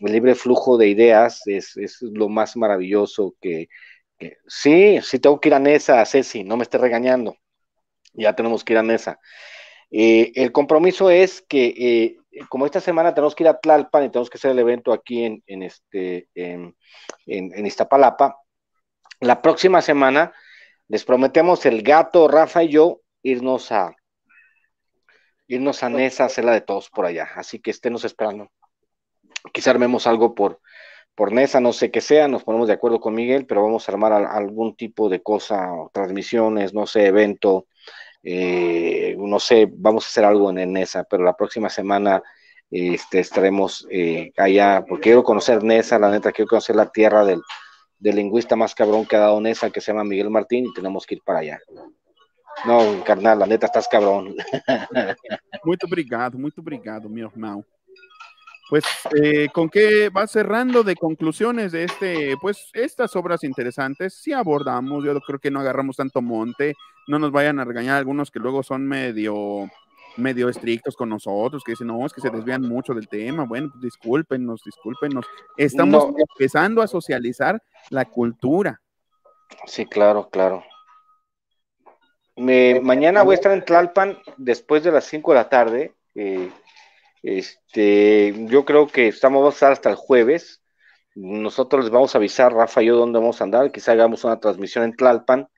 el libre flujo de ideas es, lo más maravilloso que, Sí, sí tengo que ir a Nesa, Ceci, no me esté regañando, ya tenemos que ir a Nesa. Eh, el compromiso es que, eh, como esta semana tenemos que ir a Tlalpan y tenemos que hacer el evento aquí en, este, en, en Iztapalapa, la próxima semana les prometemos el gato, Rafa y yo, irnos a irnos a Nesa a la de todos por allá. Así que esténos esperando. Quizá armemos algo por, por Nesa, no sé qué sea, nos ponemos de acuerdo con Miguel, pero vamos a armar algún tipo de cosa, transmisiones, no sé, evento, eh, no sé, vamos a hacer algo en Nesa, pero la próxima semana este, estaremos eh, allá, porque quiero conocer Nesa, la neta, quiero conocer la tierra del, del lingüista más cabrón que ha dado esa que se llama Miguel Martín, y tenemos que ir para allá. no, carnal, la neta estás cabrón muy obrigado, muy obrigado, mi hermano. Pues, eh, ¿con qué va cerrando de conclusiones de este? Pues estas obras interesantes, si abordamos, yo creo que no agarramos tanto monte, no nos vayan a regañar algunos que luego son medio medio estrictos con nosotros, que dicen, no, es que se desvían mucho del tema, bueno, pues, discúlpenos, discúlpenos. Estamos eh empezando a socializar la cultura. Sí, claro, claro. mañana voy a estar en Tlalpan después de las 5 de la tarde. Eh, este, yo creo que estamos hasta el jueves. Nosotros les vamos a avisar, Rafa yo, dónde vamos a andar. Quizá hagamos una transmisión en Tlalpan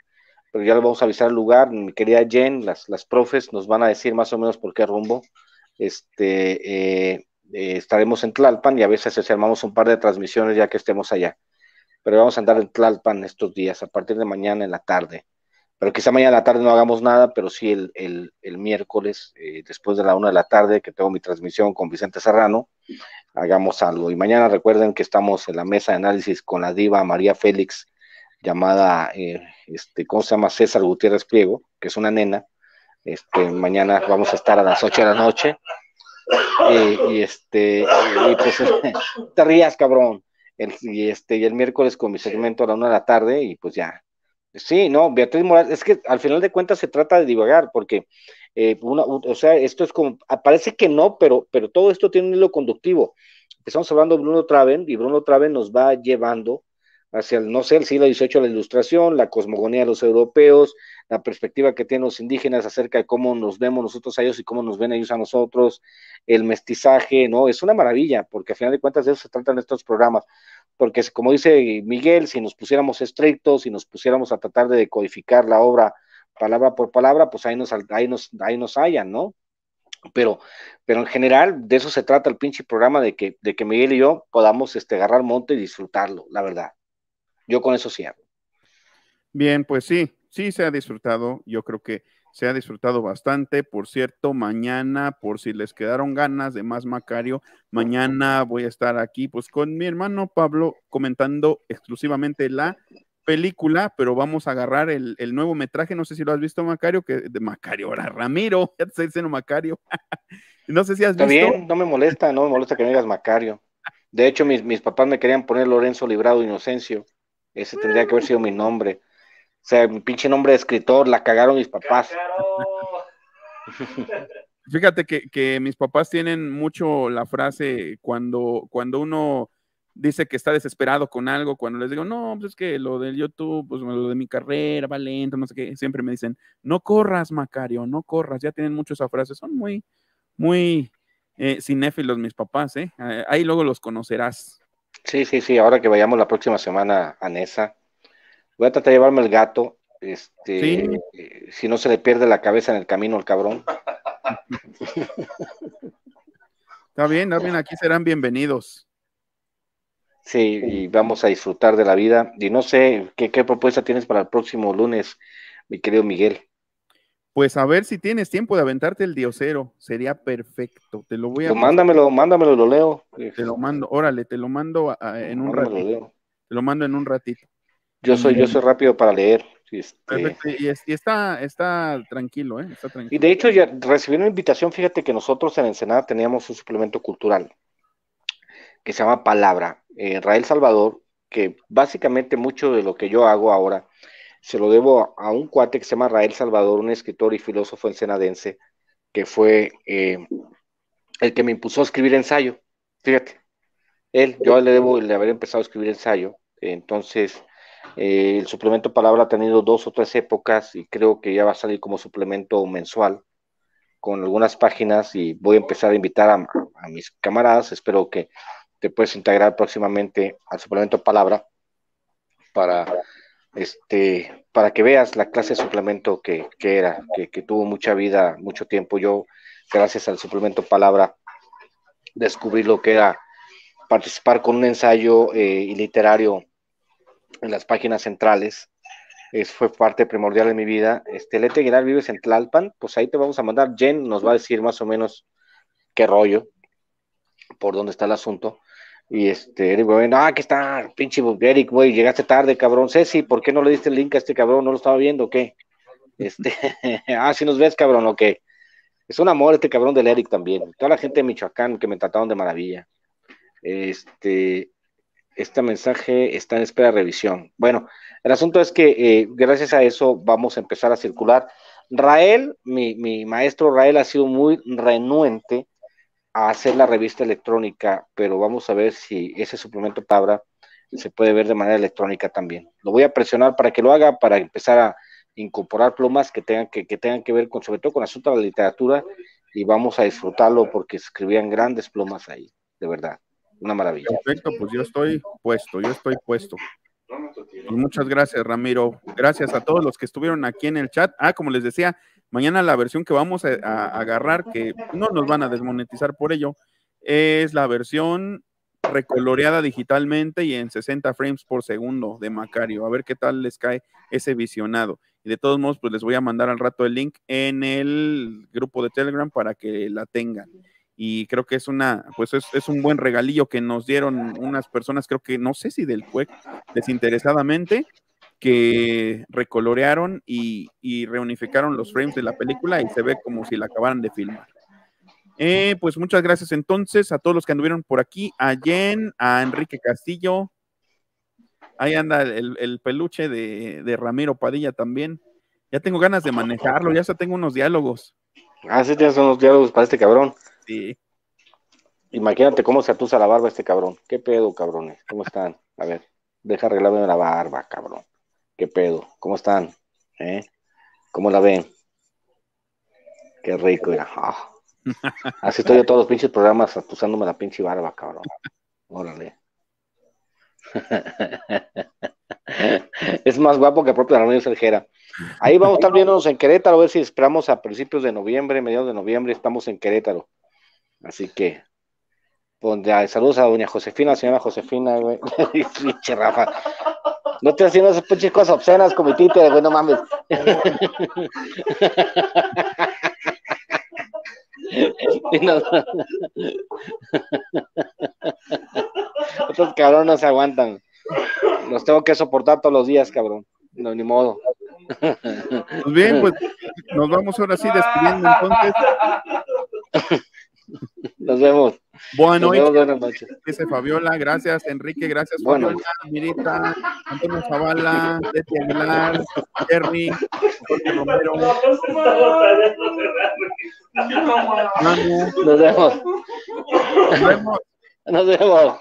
pero pues ya le vamos a avisar el lugar. Mi querida Jen, las, las profes nos van a decir más o menos por qué rumbo. Este, eh, eh, estaremos en Tlalpan y a veces armamos un par de transmisiones ya que estemos allá. Pero vamos a andar en Tlalpan estos días, a partir de mañana en la tarde. Pero quizá mañana en la tarde no hagamos nada, pero sí el, miércoles, eh, después de la una de la tarde, que tengo mi transmisión con Vicente Serrano, hagamos algo. Y mañana recuerden que estamos en la mesa de análisis con la diva María Félix llamada, eh, este, ¿cómo se llama? César Gutiérrez Pliego, que es una nena. Este, mañana vamos a estar a las 8 de la noche. y este, pues, te rías, cabrón. El, y este, y el miércoles con mi segmento a la 1 de la tarde, y pues ya. Sí, no, Beatriz Morales, es que al final de cuentas se trata de divagar, porque eh, o sea, esto es como, ah, parece que no, pero, pero todo esto tiene un hilo conductivo. Estamos hablando de Bruno Traven y Bruno Traven nos va llevando hacia, el, no sé, el siglo XVIII, la ilustración, la cosmogonía de los europeos, la perspectiva que tienen los indígenas acerca de cómo nos vemos nosotros a ellos y cómo nos ven ellos a nosotros, el mestizaje, ¿no? Es una maravilla, porque al final de cuentas de eso se tratan estos programas. Porque, como dice Miguel, si nos pusiéramos estrictos, si nos pusiéramos a tratar de decodificar la obra palabra por palabra, pues ahí nos, ahí nos, ahí nos hallan, ¿no? Pero, pero en general, de eso se trata el pinche programa, de que, de que Miguel y yo podamos este, agarrar monte y disfrutarlo, la verdad. Yo con eso cierro. Bien, pues sí, sí se ha disfrutado. Yo creo que se ha disfrutado bastante. Por cierto, mañana, por si les quedaron ganas de más Macario, mañana voy a estar aquí pues con mi hermano Pablo comentando exclusivamente la película, pero vamos a agarrar el, nuevo metraje, no sé si lo has visto Macario, que de Macario, ahora Ramiro, ya te estoy diciendo Macario. no sé si has Está visto. Bien, no me molesta, no me molesta que me digas Macario. De hecho, mis, mis papás me querían poner Lorenzo Librado Inocencio. Ese tendría que haber sido mi nombre. O sea, mi pinche nombre de escritor, la cagaron mis papás. Fíjate que, mis papás tienen mucho la frase cuando, cuando uno dice que está desesperado con algo, cuando les digo, no, pues es que lo del YouTube, pues lo de mi carrera va lento, no sé qué, siempre me dicen, no corras, Macario, no corras, ya tienen mucho esa frase, son muy, muy eh, cinéfilos mis papás, ¿eh? ¿eh? Ahí luego los conocerás. Sí, sí, sí, ahora que vayamos la próxima semana a Nesa, voy a tratar de llevarme el gato, este, eh, si no se le pierde la cabeza en el camino al cabrón. Está bien, bien, aquí serán bienvenidos. Sí, y vamos a disfrutar de la vida. Y no sé, ¿qué, qué propuesta tienes para el próximo lunes, mi querido Miguel? Pues a ver si tienes tiempo de aventarte el diosero, sería perfecto. Te lo voy a. Pues, mándamelo, mándamelo, lo leo. Te lo mando, órale, te lo mando en un ratito. Te lo mando en un ratito. Yo soy, yo soy rápido para leer. Este. Y, está, está tranquilo, ¿eh? Está tranquilo. Y de hecho, ya recibí una invitación, fíjate que nosotros en Ensenada teníamos un suplemento cultural que se llama Palabra. Eh, Rael Salvador, que básicamente mucho de lo que yo hago ahora se lo debo a un cuate que se llama Rael Salvador, un escritor y filósofo ensenadense, que fue eh, el que me impulsó a escribir ensayo. Fíjate, él, yo le debo el de haber empezado a escribir ensayo. Entonces, eh, el suplemento Palabra ha tenido dos o tres épocas y creo que ya va a salir como suplemento mensual con algunas páginas y voy a empezar a invitar a, a mis camaradas. Espero que te puedes integrar próximamente al suplemento Palabra para este, para que veas la clase de suplemento que, era, que, tuvo mucha vida, mucho tiempo. Yo, gracias al suplemento Palabra, descubrí lo que era participar con un ensayo y eh, literario en las páginas centrales. Es, fue parte primordial de mi vida. Este, Lete Guinar, vives en Tlalpan, pues ahí te vamos a mandar. Jen nos va a decir más o menos qué rollo, por dónde está el asunto. Y este, Eric bueno, aquí está, pinche Eric, güey, llegaste tarde, cabrón. Ceci, ¿por qué no le diste el link a este cabrón? ¿No lo estaba viendo o qué? Este, ah, si nos ves, cabrón, o qué. Es un amor este cabrón del Eric también. Toda la gente de Michoacán que me trataron de maravilla. Este, este mensaje está en espera de revisión. Bueno, el asunto es que eh, gracias a eso vamos a empezar a circular. Rael, mi, mi maestro Rael ha sido muy renuente hacer la revista electrónica, pero vamos a ver si ese suplemento Tabra se puede ver de manera electrónica también. Lo voy a presionar para que lo haga, para empezar a incorporar plumas que tengan que, que tengan que ver con, sobre todo con asuntos de la literatura, y vamos a disfrutarlo porque escribían grandes plumas ahí, de verdad. Una maravilla. Perfecto, pues yo estoy puesto, yo estoy puesto. muchas gracias, Ramiro. Gracias a todos los que estuvieron aquí en el chat. Ah, como les decía, Mañana la versión que vamos a, agarrar, que no nos van a desmonetizar por ello, es la versión recoloreada digitalmente y en 60 frames por segundo de Macario. A ver qué tal les cae ese visionado. Y de todos modos, pues les voy a mandar al rato el link en el grupo de Telegram para que la tengan. Y creo que es una, pues es, un buen regalillo que nos dieron unas personas, creo que no sé si del juego, desinteresadamente, que recolorearon y, reunificaron los frames de la película y se ve como si la acabaran de filmar. Eh, pues muchas gracias entonces a todos los que anduvieron por aquí, a Jen, a Enrique Castillo, ahí anda el, peluche de, Ramiro Padilla también. Ya tengo ganas de manejarlo, ya tengo unos diálogos. Ah, sí, tienes unos diálogos para este cabrón. Sí. Imagínate cómo se atusa la barba este cabrón. ¿Qué pedo, cabrones? ¿Cómo están? A ver, deja arreglarme la barba, cabrón. ¿Qué pedo? ¿Cómo están? ¿Eh? ¿Cómo la ven? Qué rico, mira. Ah. Así estoy yo todos los pinches programas usándome la pinche barba, cabrón. Órale. es más guapo que el propio Ramírez Serjera Ahí vamos a estar viéndonos en Querétaro, a ver si esperamos a principios de noviembre, mediados de noviembre, estamos en Querétaro. Así que, donde, pues, saludos a doña Josefina, señora Josefina, güey. Rafa. No estoy haciendo esas pinches cosas obscenas mi títer, güey, no mames. Estos cabrones no se aguantan. Los tengo que soportar todos los días, cabrón. No, ni modo. Pues bien, pues nos vamos ahora sí despidiendo entonces. Nos vemos. Bueno, buenas noches. Dice Fabiola, gracias Enrique, gracias bueno. Fabiola, Mirita, Antonio Zavala, Leti Aguilar, Jerry, Nos vemos. Nos vemos. Nos vemos.